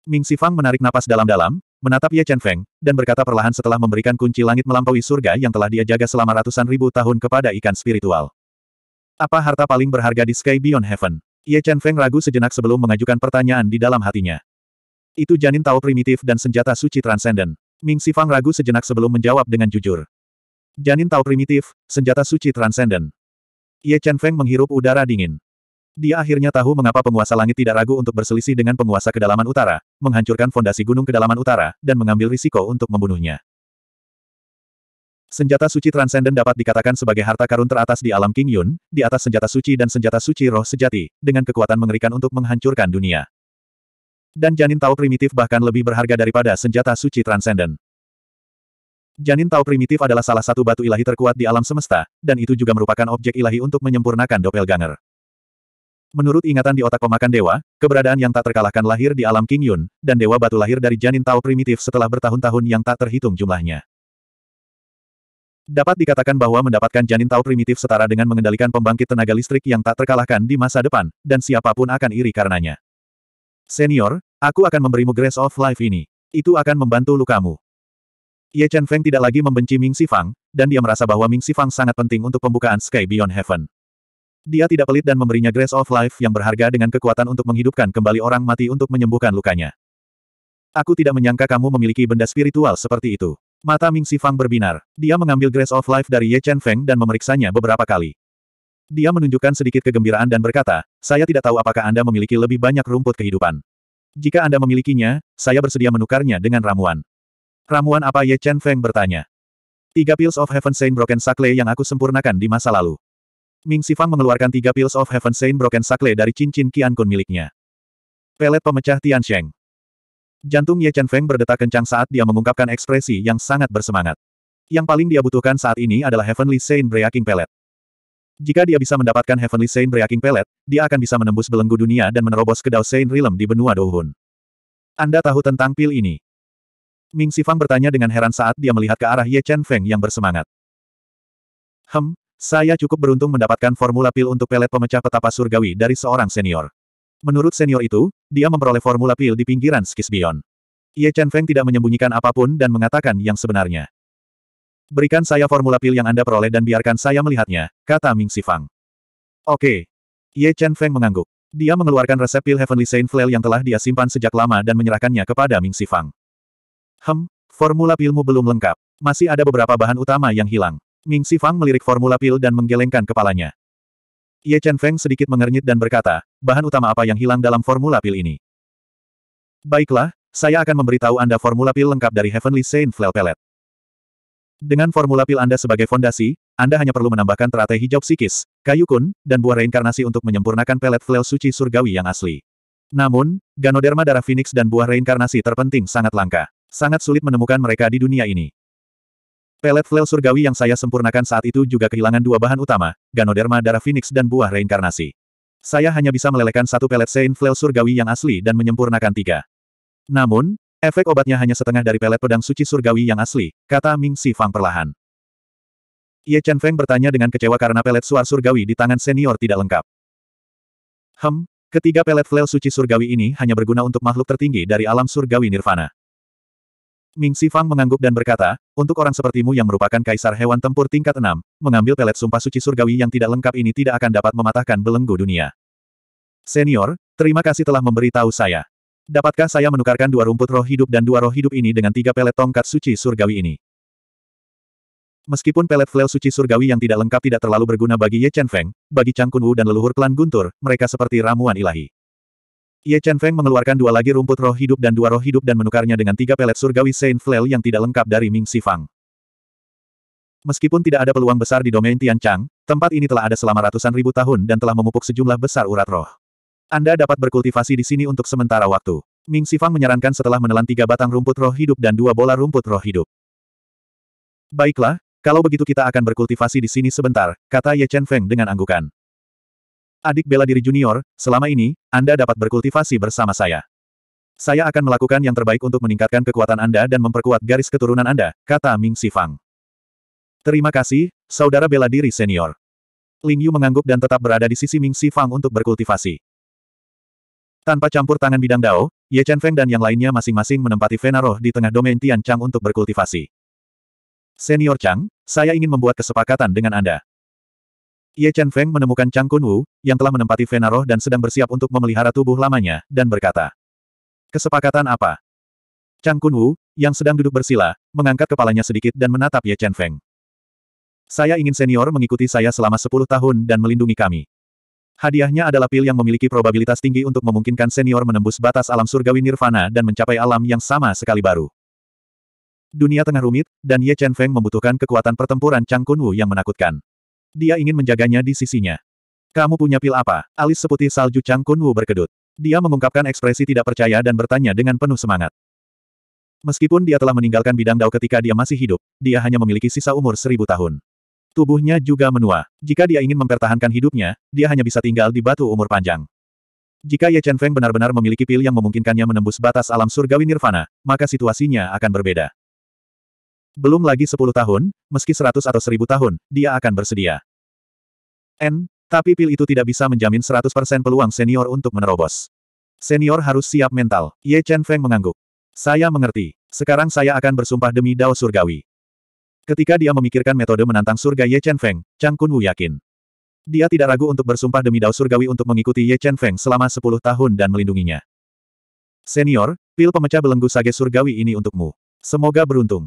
Ming Sifang menarik napas dalam-dalam, menatap Ye Chen Feng, dan berkata perlahan setelah memberikan kunci langit melampaui surga yang telah dia jaga selama ratusan ribu tahun kepada ikan spiritual. Apa harta paling berharga di Sky Beyond Heaven? Ye Chen Feng ragu sejenak sebelum mengajukan pertanyaan di dalam hatinya. Itu janin tahu primitif dan senjata suci transenden. Ming Sifang ragu sejenak sebelum menjawab dengan jujur. Janin tahu primitif, senjata suci transenden. Ye Chen Feng menghirup udara dingin. Dia akhirnya tahu mengapa penguasa langit tidak ragu untuk berselisih dengan penguasa kedalaman utara, menghancurkan fondasi gunung kedalaman utara, dan mengambil risiko untuk membunuhnya. Senjata suci transenden dapat dikatakan sebagai harta karun teratas di alam King Yun, di atas senjata suci dan senjata suci roh sejati, dengan kekuatan mengerikan untuk menghancurkan dunia. Dan janin Tao primitif bahkan lebih berharga daripada senjata suci transenden. Janin Tao primitif adalah salah satu batu ilahi terkuat di alam semesta, dan itu juga merupakan objek ilahi untuk menyempurnakan doppelganger. Menurut ingatan di otak pemakan dewa, keberadaan yang tak terkalahkan lahir di alam King Yun, dan dewa batu lahir dari janin Tao primitif setelah bertahun-tahun yang tak terhitung jumlahnya. Dapat dikatakan bahwa mendapatkan janin Tao primitif setara dengan mengendalikan pembangkit tenaga listrik yang tak terkalahkan di masa depan, dan siapapun akan iri karenanya. Senior, aku akan memberimu Grace of Life ini. Itu akan membantu lukamu. Ye Chen Feng tidak lagi membenci Ming Si Fang, dan dia merasa bahwa Ming Si Fang sangat penting untuk pembukaan Sky Beyond Heaven. Dia tidak pelit dan memberinya Grace of Life yang berharga dengan kekuatan untuk menghidupkan kembali orang mati untuk menyembuhkan lukanya. Aku tidak menyangka kamu memiliki benda spiritual seperti itu. Mata Ming Si Fang berbinar. Dia mengambil Grace of Life dari Ye Chen Feng dan memeriksanya beberapa kali. Dia menunjukkan sedikit kegembiraan dan berkata, saya tidak tahu apakah Anda memiliki lebih banyak rumput kehidupan. Jika Anda memilikinya, saya bersedia menukarnya dengan ramuan. Ramuan apa Ye Chen Feng bertanya. Tiga Pills of Heaven Saint Broken Sakle yang aku sempurnakan di masa lalu. Ming Sifang mengeluarkan tiga Pills of Heaven Saint Broken Sakle dari cincin Qian Kun miliknya. Pelet pemecah Tian Sheng. Jantung Ye Chen Feng berdetak kencang saat dia mengungkapkan ekspresi yang sangat bersemangat. Yang paling dia butuhkan saat ini adalah Heavenly Saint Breaking Pellet. Jika dia bisa mendapatkan Heavenly Saint Breaking Pellet, dia akan bisa menembus belenggu dunia dan menerobos ke Dao Saint Realm di benua Douhun. Anda tahu tentang pil ini? Ming Sifang bertanya dengan heran saat dia melihat ke arah Ye Chen Feng yang bersemangat. Hem, saya cukup beruntung mendapatkan formula pil untuk pelet pemecah petapa surgawi dari seorang senior. Menurut senior itu, dia memperoleh formula pil di pinggiran Skisbion. Ye Chen Feng tidak menyembunyikan apapun dan mengatakan yang sebenarnya. Berikan saya formula pil yang Anda peroleh dan biarkan saya melihatnya, kata Ming Sifang. Oke. Ye Chen Feng mengangguk. Dia mengeluarkan resep pil Heavenly Saint Flail yang telah dia simpan sejak lama dan menyerahkannya kepada Ming Sifang. Hem, formula pilmu belum lengkap. Masih ada beberapa bahan utama yang hilang. Ming Sifang melirik formula pil dan menggelengkan kepalanya. Ye Chen Feng sedikit mengernyit dan berkata, bahan utama apa yang hilang dalam formula pil ini? Baiklah, saya akan memberitahu Anda formula pil lengkap dari Heavenly Saint Flail Pellet. Dengan formula pil Anda sebagai fondasi, Anda hanya perlu menambahkan teratai hijau psikis, kayu kun, dan buah reinkarnasi untuk menyempurnakan pelet flail suci surgawi yang asli. Namun, ganoderma darah phoenix dan buah reinkarnasi terpenting sangat langka. Sangat sulit menemukan mereka di dunia ini. Pelet flail surgawi yang saya sempurnakan saat itu juga kehilangan dua bahan utama, ganoderma darah phoenix dan buah reinkarnasi. Saya hanya bisa melelehkan satu pelet saint flail surgawi yang asli dan menyempurnakan tiga. Namun, Efek obatnya hanya setengah dari pelet pedang suci surgawi yang asli, kata Ming Si Fang perlahan. Ye Chen Feng bertanya dengan kecewa karena pelet suar surgawi di tangan senior tidak lengkap. Hem, ketiga pelet flail suci surgawi ini hanya berguna untuk makhluk tertinggi dari alam surgawi nirvana. Ming Si Fang mengangguk dan berkata, untuk orang sepertimu yang merupakan kaisar hewan tempur tingkat enam, mengambil pelet sumpah suci surgawi yang tidak lengkap ini tidak akan dapat mematahkan belenggu dunia. Senior, terima kasih telah memberitahu saya. Dapatkah saya menukarkan dua rumput roh hidup dan dua roh hidup ini dengan tiga pelet tongkat suci surgawi ini? Meskipun pelet flail suci surgawi yang tidak lengkap tidak terlalu berguna bagi Ye Chen Feng, bagi Chang Kun Wu dan leluhur klan Guntur, mereka seperti ramuan ilahi. Ye Chen Feng mengeluarkan dua lagi rumput roh hidup dan dua roh hidup dan menukarnya dengan tiga pelet surgawi Saint Flail yang tidak lengkap dari Ming Sifang. Meskipun tidak ada peluang besar di domain Tian Chang, tempat ini telah ada selama ratusan ribu tahun dan telah memupuk sejumlah besar urat roh. Anda dapat berkultivasi di sini untuk sementara waktu. Ming Sifang menyarankan setelah menelan tiga batang rumput roh hidup dan dua bola rumput roh hidup. Baiklah, kalau begitu kita akan berkultivasi di sini sebentar, kata Ye Chen Feng dengan anggukan. Adik bela diri junior, selama ini, Anda dapat berkultivasi bersama saya. Saya akan melakukan yang terbaik untuk meningkatkan kekuatan Anda dan memperkuat garis keturunan Anda, kata Ming Sifang. Terima kasih, saudara bela diri senior. Ling Yu mengangguk dan tetap berada di sisi Ming Sifang untuk berkultivasi. Tanpa campur tangan bidang Dao, Ye Chen Feng dan yang lainnya masing-masing menempati vena di tengah domain Tian Chang untuk berkultivasi. Senior Chang, saya ingin membuat kesepakatan dengan Anda. Ye Chen Feng menemukan Chang Kun Wu, yang telah menempati vena dan sedang bersiap untuk memelihara tubuh lamanya, dan berkata. Kesepakatan apa? Chang Kun Wu, yang sedang duduk bersila, mengangkat kepalanya sedikit dan menatap Ye Chen Feng. Saya ingin senior mengikuti saya selama sepuluh tahun dan melindungi kami. Hadiahnya adalah pil yang memiliki probabilitas tinggi untuk memungkinkan senior menembus batas alam surgawi nirvana dan mencapai alam yang sama sekali baru. Dunia tengah rumit, dan Ye Chen Feng membutuhkan kekuatan pertempuran Chang Kun Kunwu yang menakutkan. Dia ingin menjaganya di sisinya. Kamu punya pil apa? Alis seputih salju Chang Kun Kunwu berkedut. Dia mengungkapkan ekspresi tidak percaya dan bertanya dengan penuh semangat. Meskipun dia telah meninggalkan bidang dao ketika dia masih hidup, dia hanya memiliki sisa umur seribu tahun. Tubuhnya juga menua. Jika dia ingin mempertahankan hidupnya, dia hanya bisa tinggal di batu umur panjang. Jika Ye Chen Feng benar-benar memiliki pil yang memungkinkannya menembus batas alam surgawi nirvana, maka situasinya akan berbeda. Belum lagi sepuluh tahun, meski seratus atau seribu tahun, dia akan bersedia. N, tapi pil itu tidak bisa menjamin 100% peluang senior untuk menerobos. Senior harus siap mental. Ye Chen Feng mengangguk. Saya mengerti. Sekarang saya akan bersumpah demi Dao Surgawi. Ketika dia memikirkan metode menantang surga Ye Chen Feng, Chang Kun Wu yakin. Dia tidak ragu untuk bersumpah demi dao surgawi untuk mengikuti Ye Chen Feng selama sepuluh tahun dan melindunginya. Senior, pil pemecah belenggu sage surgawi ini untukmu. Semoga beruntung.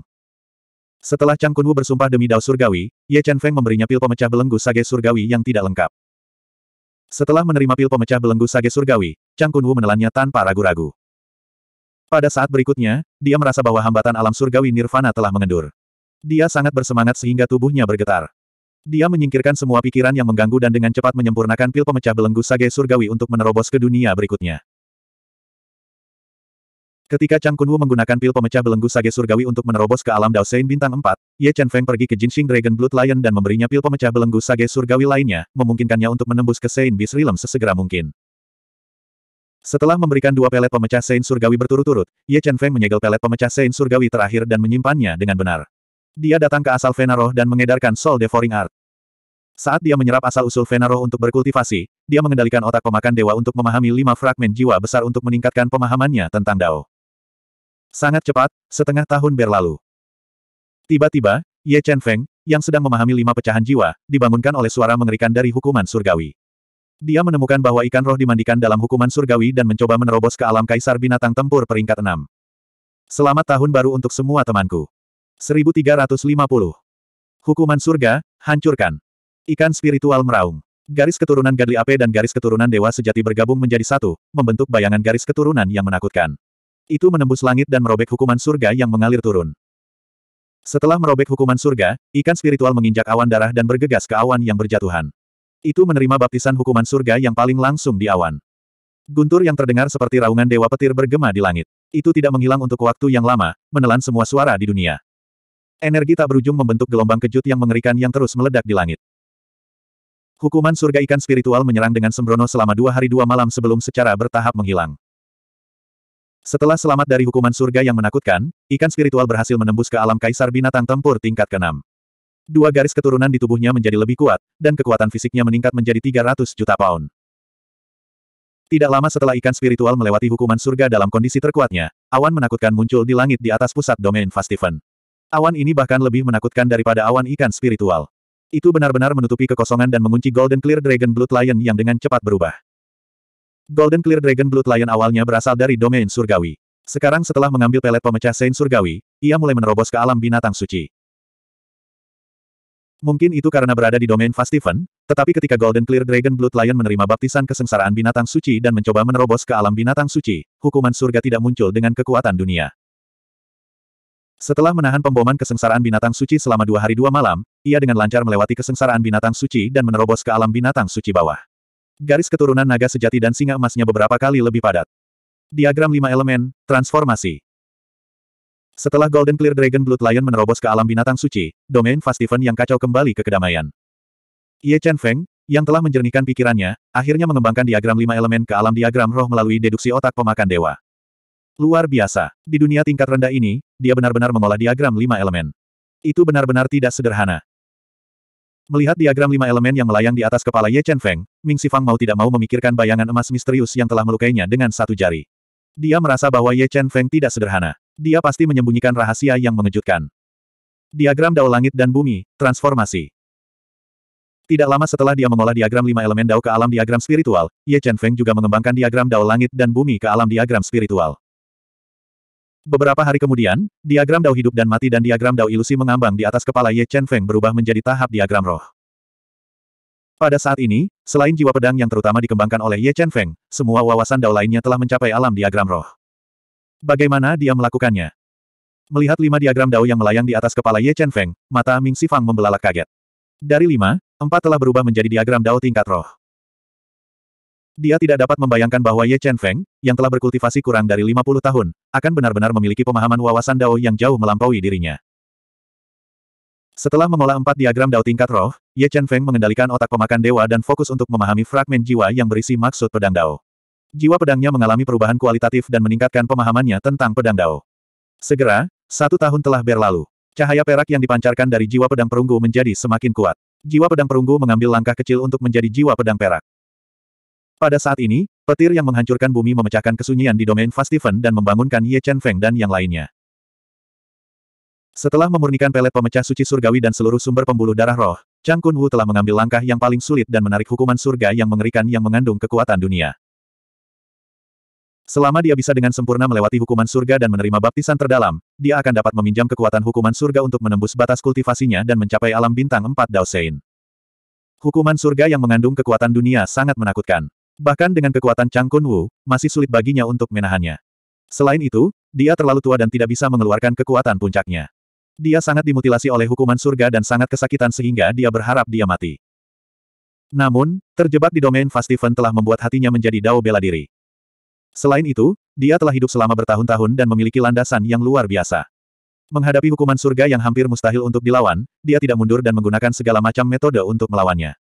Setelah Chang Kun Wu bersumpah demi dao surgawi, Ye Chen Feng memberinya pil pemecah belenggu sage surgawi yang tidak lengkap. Setelah menerima pil pemecah belenggu sage surgawi, Chang Kun Wu menelannya tanpa ragu-ragu. Pada saat berikutnya, dia merasa bahwa hambatan alam surgawi nirvana telah mengendur. Dia sangat bersemangat sehingga tubuhnya bergetar. Dia menyingkirkan semua pikiran yang mengganggu dan dengan cepat menyempurnakan pil pemecah belenggu sage surgawi untuk menerobos ke dunia berikutnya. Ketika Chang Kunwu menggunakan pil pemecah belenggu sage surgawi untuk menerobos ke alam Dao Daosein bintang 4, Ye Chen Feng pergi ke Jinxing Dragon Blood Lion dan memberinya pil pemecah belenggu sage surgawi lainnya, memungkinkannya untuk menembus ke Sein Beast Realm sesegera mungkin. Setelah memberikan dua pelet pemecah Sein surgawi berturut-turut, Ye Chen Feng menyegel pelet pemecah Sein surgawi terakhir dan menyimpannya dengan benar. Dia datang ke asal Venaroh dan mengedarkan Soul Devouring Art. Saat dia menyerap asal-usul Venaroh untuk berkultivasi, dia mengendalikan otak pemakan dewa untuk memahami lima fragmen jiwa besar untuk meningkatkan pemahamannya tentang Dao. Sangat cepat, setengah tahun berlalu. Tiba-tiba, Ye Chen Feng, yang sedang memahami lima pecahan jiwa, dibangunkan oleh suara mengerikan dari hukuman surgawi. Dia menemukan bahwa ikan roh dimandikan dalam hukuman surgawi dan mencoba menerobos ke alam kaisar binatang tempur peringkat enam. Selamat tahun baru untuk semua temanku. 1350. Hukuman surga, hancurkan. Ikan spiritual meraung. Garis keturunan Gadli Ape dan garis keturunan Dewa Sejati bergabung menjadi satu, membentuk bayangan garis keturunan yang menakutkan. Itu menembus langit dan merobek hukuman surga yang mengalir turun. Setelah merobek hukuman surga, ikan spiritual menginjak awan darah dan bergegas ke awan yang berjatuhan. Itu menerima baptisan hukuman surga yang paling langsung di awan. Guntur yang terdengar seperti raungan dewa petir bergema di langit. Itu tidak menghilang untuk waktu yang lama, menelan semua suara di dunia. Energi tak berujung membentuk gelombang kejut yang mengerikan yang terus meledak di langit. Hukuman surga ikan spiritual menyerang dengan sembrono selama dua hari dua malam sebelum secara bertahap menghilang. Setelah selamat dari hukuman surga yang menakutkan, ikan spiritual berhasil menembus ke alam kaisar binatang tempur tingkat ke-6. Dua garis keturunan di tubuhnya menjadi lebih kuat, dan kekuatan fisiknya meningkat menjadi 300 juta pound. Tidak lama setelah ikan spiritual melewati hukuman surga dalam kondisi terkuatnya, awan menakutkan muncul di langit di atas pusat domain Fastiven. Awan ini bahkan lebih menakutkan daripada awan ikan spiritual. Itu benar-benar menutupi kekosongan dan mengunci Golden Clear Dragon Blood Lion yang dengan cepat berubah. Golden Clear Dragon Blood Lion awalnya berasal dari domain surgawi. Sekarang setelah mengambil pelet pemecah Saint Surgawi, ia mulai menerobos ke alam binatang suci. Mungkin itu karena berada di domain Fastiven, tetapi ketika Golden Clear Dragon Blood Lion menerima baptisan kesengsaraan binatang suci dan mencoba menerobos ke alam binatang suci, hukuman surga tidak muncul dengan kekuatan dunia. Setelah menahan pemboman kesengsaraan binatang suci selama dua hari dua malam, ia dengan lancar melewati kesengsaraan binatang suci dan menerobos ke alam binatang suci bawah. Garis keturunan naga sejati dan singa emasnya beberapa kali lebih padat. Diagram 5 elemen, transformasi. Setelah Golden Clear Dragon Blood Lion menerobos ke alam binatang suci, domain Fastiven yang kacau kembali ke kedamaian. Ye Chen Feng, yang telah menjernihkan pikirannya, akhirnya mengembangkan diagram 5 elemen ke alam diagram roh melalui deduksi otak pemakan dewa. Luar biasa. Di dunia tingkat rendah ini, dia benar-benar mengolah diagram lima elemen. Itu benar-benar tidak sederhana. Melihat diagram lima elemen yang melayang di atas kepala Ye Chen Feng, Ming Fang mau tidak mau memikirkan bayangan emas misterius yang telah melukainya dengan satu jari. Dia merasa bahwa Ye Chen Feng tidak sederhana. Dia pasti menyembunyikan rahasia yang mengejutkan. Diagram Dao Langit dan Bumi, Transformasi Tidak lama setelah dia mengolah diagram lima elemen Dao ke alam diagram spiritual, Ye Chen Feng juga mengembangkan diagram Dao Langit dan Bumi ke alam diagram spiritual. Beberapa hari kemudian, diagram Dao hidup dan mati dan diagram Dao ilusi mengambang di atas kepala Ye Chen Feng berubah menjadi tahap diagram roh. Pada saat ini, selain jiwa pedang yang terutama dikembangkan oleh Ye Chen Feng, semua wawasan Dao lainnya telah mencapai alam diagram roh. Bagaimana dia melakukannya? Melihat lima diagram Dao yang melayang di atas kepala Ye Chen Feng, mata Ming Sifang membelalak kaget. Dari lima, empat telah berubah menjadi diagram Dao tingkat roh. Dia tidak dapat membayangkan bahwa Ye Chen Feng, yang telah berkultivasi kurang dari 50 tahun, akan benar-benar memiliki pemahaman wawasan Dao yang jauh melampaui dirinya. Setelah mengolah empat diagram Dao tingkat roh, Ye Chen Feng mengendalikan otak pemakan dewa dan fokus untuk memahami fragmen jiwa yang berisi maksud pedang Dao. Jiwa pedangnya mengalami perubahan kualitatif dan meningkatkan pemahamannya tentang pedang Dao. Segera, satu tahun telah berlalu. Cahaya perak yang dipancarkan dari jiwa pedang perunggu menjadi semakin kuat. Jiwa pedang perunggu mengambil langkah kecil untuk menjadi jiwa pedang perak. Pada saat ini, petir yang menghancurkan bumi memecahkan kesunyian di domain Fastiven dan membangunkan Ye Chen Feng dan yang lainnya. Setelah memurnikan pelet pemecah suci surgawi dan seluruh sumber pembuluh darah roh, Chang Kun Wu telah mengambil langkah yang paling sulit dan menarik hukuman surga yang mengerikan yang mengandung kekuatan dunia. Selama dia bisa dengan sempurna melewati hukuman surga dan menerima baptisan terdalam, dia akan dapat meminjam kekuatan hukuman surga untuk menembus batas kultivasinya dan mencapai alam bintang 4 Sein. Hukuman surga yang mengandung kekuatan dunia sangat menakutkan. Bahkan dengan kekuatan Chang Kun Wu, masih sulit baginya untuk menahannya. Selain itu, dia terlalu tua dan tidak bisa mengeluarkan kekuatan puncaknya. Dia sangat dimutilasi oleh hukuman surga dan sangat kesakitan sehingga dia berharap dia mati. Namun, terjebak di domain Fastiven telah membuat hatinya menjadi dao bela diri. Selain itu, dia telah hidup selama bertahun-tahun dan memiliki landasan yang luar biasa. Menghadapi hukuman surga yang hampir mustahil untuk dilawan, dia tidak mundur dan menggunakan segala macam metode untuk melawannya.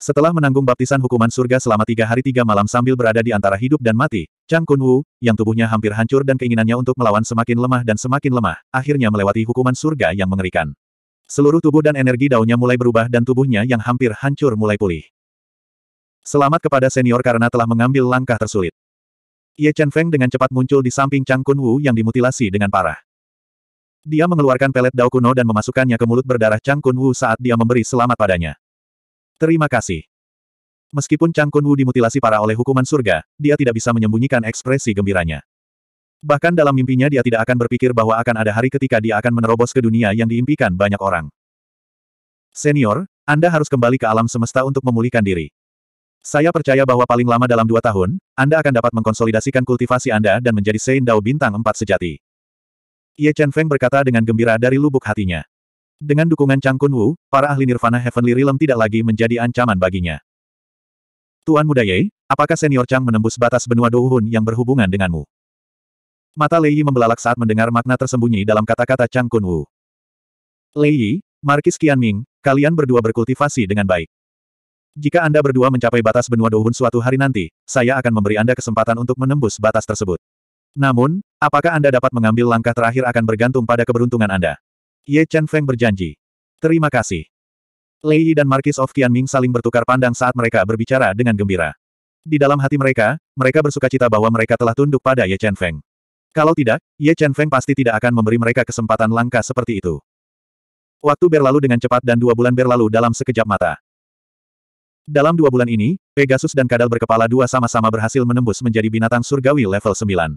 Setelah menanggung baptisan hukuman surga selama tiga hari tiga malam sambil berada di antara hidup dan mati, Chang Kun Wu, yang tubuhnya hampir hancur dan keinginannya untuk melawan semakin lemah dan semakin lemah, akhirnya melewati hukuman surga yang mengerikan. Seluruh tubuh dan energi daunnya mulai berubah dan tubuhnya yang hampir hancur mulai pulih. Selamat kepada senior karena telah mengambil langkah tersulit. Ye Chen Feng dengan cepat muncul di samping Chang Kun Wu yang dimutilasi dengan parah. Dia mengeluarkan pelet dao kuno dan memasukkannya ke mulut berdarah Chang Kun Wu saat dia memberi selamat padanya. Terima kasih. Meskipun Chang Kun Wu dimutilasi para oleh hukuman surga, dia tidak bisa menyembunyikan ekspresi gembiranya. Bahkan dalam mimpinya dia tidak akan berpikir bahwa akan ada hari ketika dia akan menerobos ke dunia yang diimpikan banyak orang. Senior, Anda harus kembali ke alam semesta untuk memulihkan diri. Saya percaya bahwa paling lama dalam dua tahun, Anda akan dapat mengkonsolidasikan kultivasi Anda dan menjadi Sein Dao Bintang Empat Sejati. Ye Chen Feng berkata dengan gembira dari lubuk hatinya. Dengan dukungan Chang Kun Wu, para ahli Nirvana Heavenly Realm tidak lagi menjadi ancaman baginya. Tuan Muda Ye, apakah senior Chang menembus batas benua Douhun yang berhubungan denganmu? Mata Lei Yi membelalak saat mendengar makna tersembunyi dalam kata-kata Chang Kun Wu. Lei Yi, Markis Ming, kalian berdua berkultivasi dengan baik. Jika Anda berdua mencapai batas benua Douhun suatu hari nanti, saya akan memberi Anda kesempatan untuk menembus batas tersebut. Namun, apakah Anda dapat mengambil langkah terakhir akan bergantung pada keberuntungan Anda. Ye Chen Feng berjanji. Terima kasih. Lei Yi dan Markis of Qianming saling bertukar pandang saat mereka berbicara dengan gembira. Di dalam hati mereka, mereka bersuka cita bahwa mereka telah tunduk pada Ye Chen Feng. Kalau tidak, Ye Chen Feng pasti tidak akan memberi mereka kesempatan langka seperti itu. Waktu berlalu dengan cepat dan dua bulan berlalu dalam sekejap mata. Dalam dua bulan ini, Pegasus dan Kadal berkepala dua sama-sama berhasil menembus menjadi binatang surgawi level 9.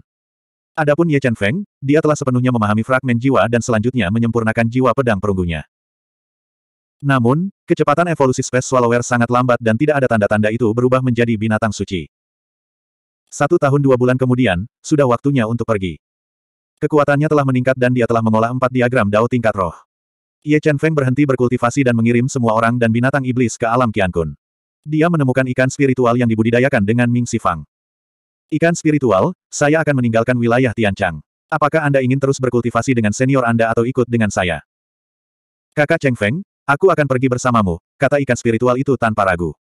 Adapun Ye Chen Feng, dia telah sepenuhnya memahami fragmen jiwa dan selanjutnya menyempurnakan jiwa pedang perunggunya. Namun, kecepatan evolusi Space Swallower sangat lambat dan tidak ada tanda-tanda itu berubah menjadi binatang suci. Satu tahun dua bulan kemudian, sudah waktunya untuk pergi. Kekuatannya telah meningkat dan dia telah mengolah empat diagram Dao tingkat roh. Ye Chen Feng berhenti berkultivasi dan mengirim semua orang dan binatang iblis ke alam Qiankun. Dia menemukan ikan spiritual yang dibudidayakan dengan Ming Sifang. Ikan spiritual, saya akan meninggalkan wilayah Tianchang. Apakah Anda ingin terus berkultivasi dengan senior Anda atau ikut dengan saya? Kakak Cheng Feng, aku akan pergi bersamamu, kata ikan spiritual itu tanpa ragu.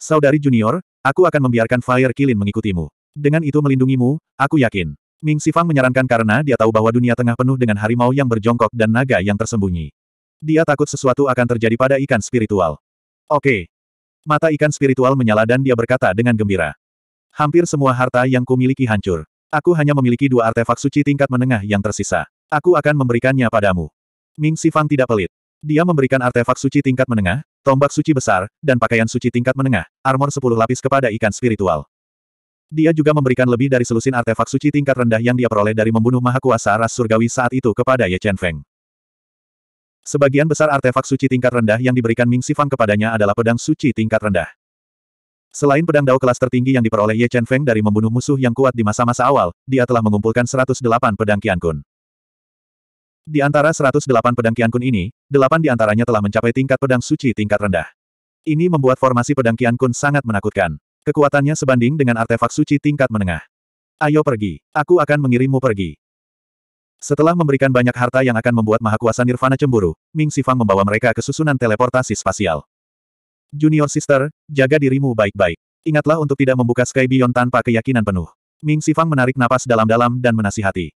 Saudari junior, aku akan membiarkan Fire Kilin mengikutimu. Dengan itu melindungimu, aku yakin. Ming Sifang menyarankan karena dia tahu bahwa dunia tengah penuh dengan harimau yang berjongkok dan naga yang tersembunyi. Dia takut sesuatu akan terjadi pada ikan spiritual. Oke. Mata ikan spiritual menyala dan dia berkata dengan gembira. Hampir semua harta yang kumiliki hancur. Aku hanya memiliki dua artefak suci tingkat menengah yang tersisa. Aku akan memberikannya padamu. Ming Sifang tidak pelit. Dia memberikan artefak suci tingkat menengah, tombak suci besar, dan pakaian suci tingkat menengah, armor sepuluh lapis kepada ikan spiritual. Dia juga memberikan lebih dari selusin artefak suci tingkat rendah yang dia peroleh dari membunuh mahakuasa ras surgawi saat itu kepada Ye Chen Feng. Sebagian besar artefak suci tingkat rendah yang diberikan Ming Sifang kepadanya adalah pedang suci tingkat rendah. Selain pedang dao kelas tertinggi yang diperoleh Ye Chen Feng dari membunuh musuh yang kuat di masa-masa awal, dia telah mengumpulkan 108 pedang Kun. Di antara 108 pedang Kun ini, 8 di antaranya telah mencapai tingkat pedang suci tingkat rendah. Ini membuat formasi pedang Kun sangat menakutkan. Kekuatannya sebanding dengan artefak suci tingkat menengah. Ayo pergi, aku akan mengirimmu pergi. Setelah memberikan banyak harta yang akan membuat mahakuasa Nirvana cemburu, Ming Sifang membawa mereka ke susunan teleportasi spasial. Junior Sister, jaga dirimu baik-baik. Ingatlah untuk tidak membuka Sky Beyond tanpa keyakinan penuh. Ming Sifang menarik napas dalam-dalam dan menasihati.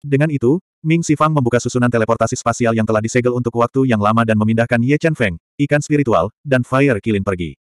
Dengan itu, Ming Sifang membuka susunan teleportasi spasial yang telah disegel untuk waktu yang lama dan memindahkan Ye Chen Feng, ikan spiritual, dan Fire Kilin pergi.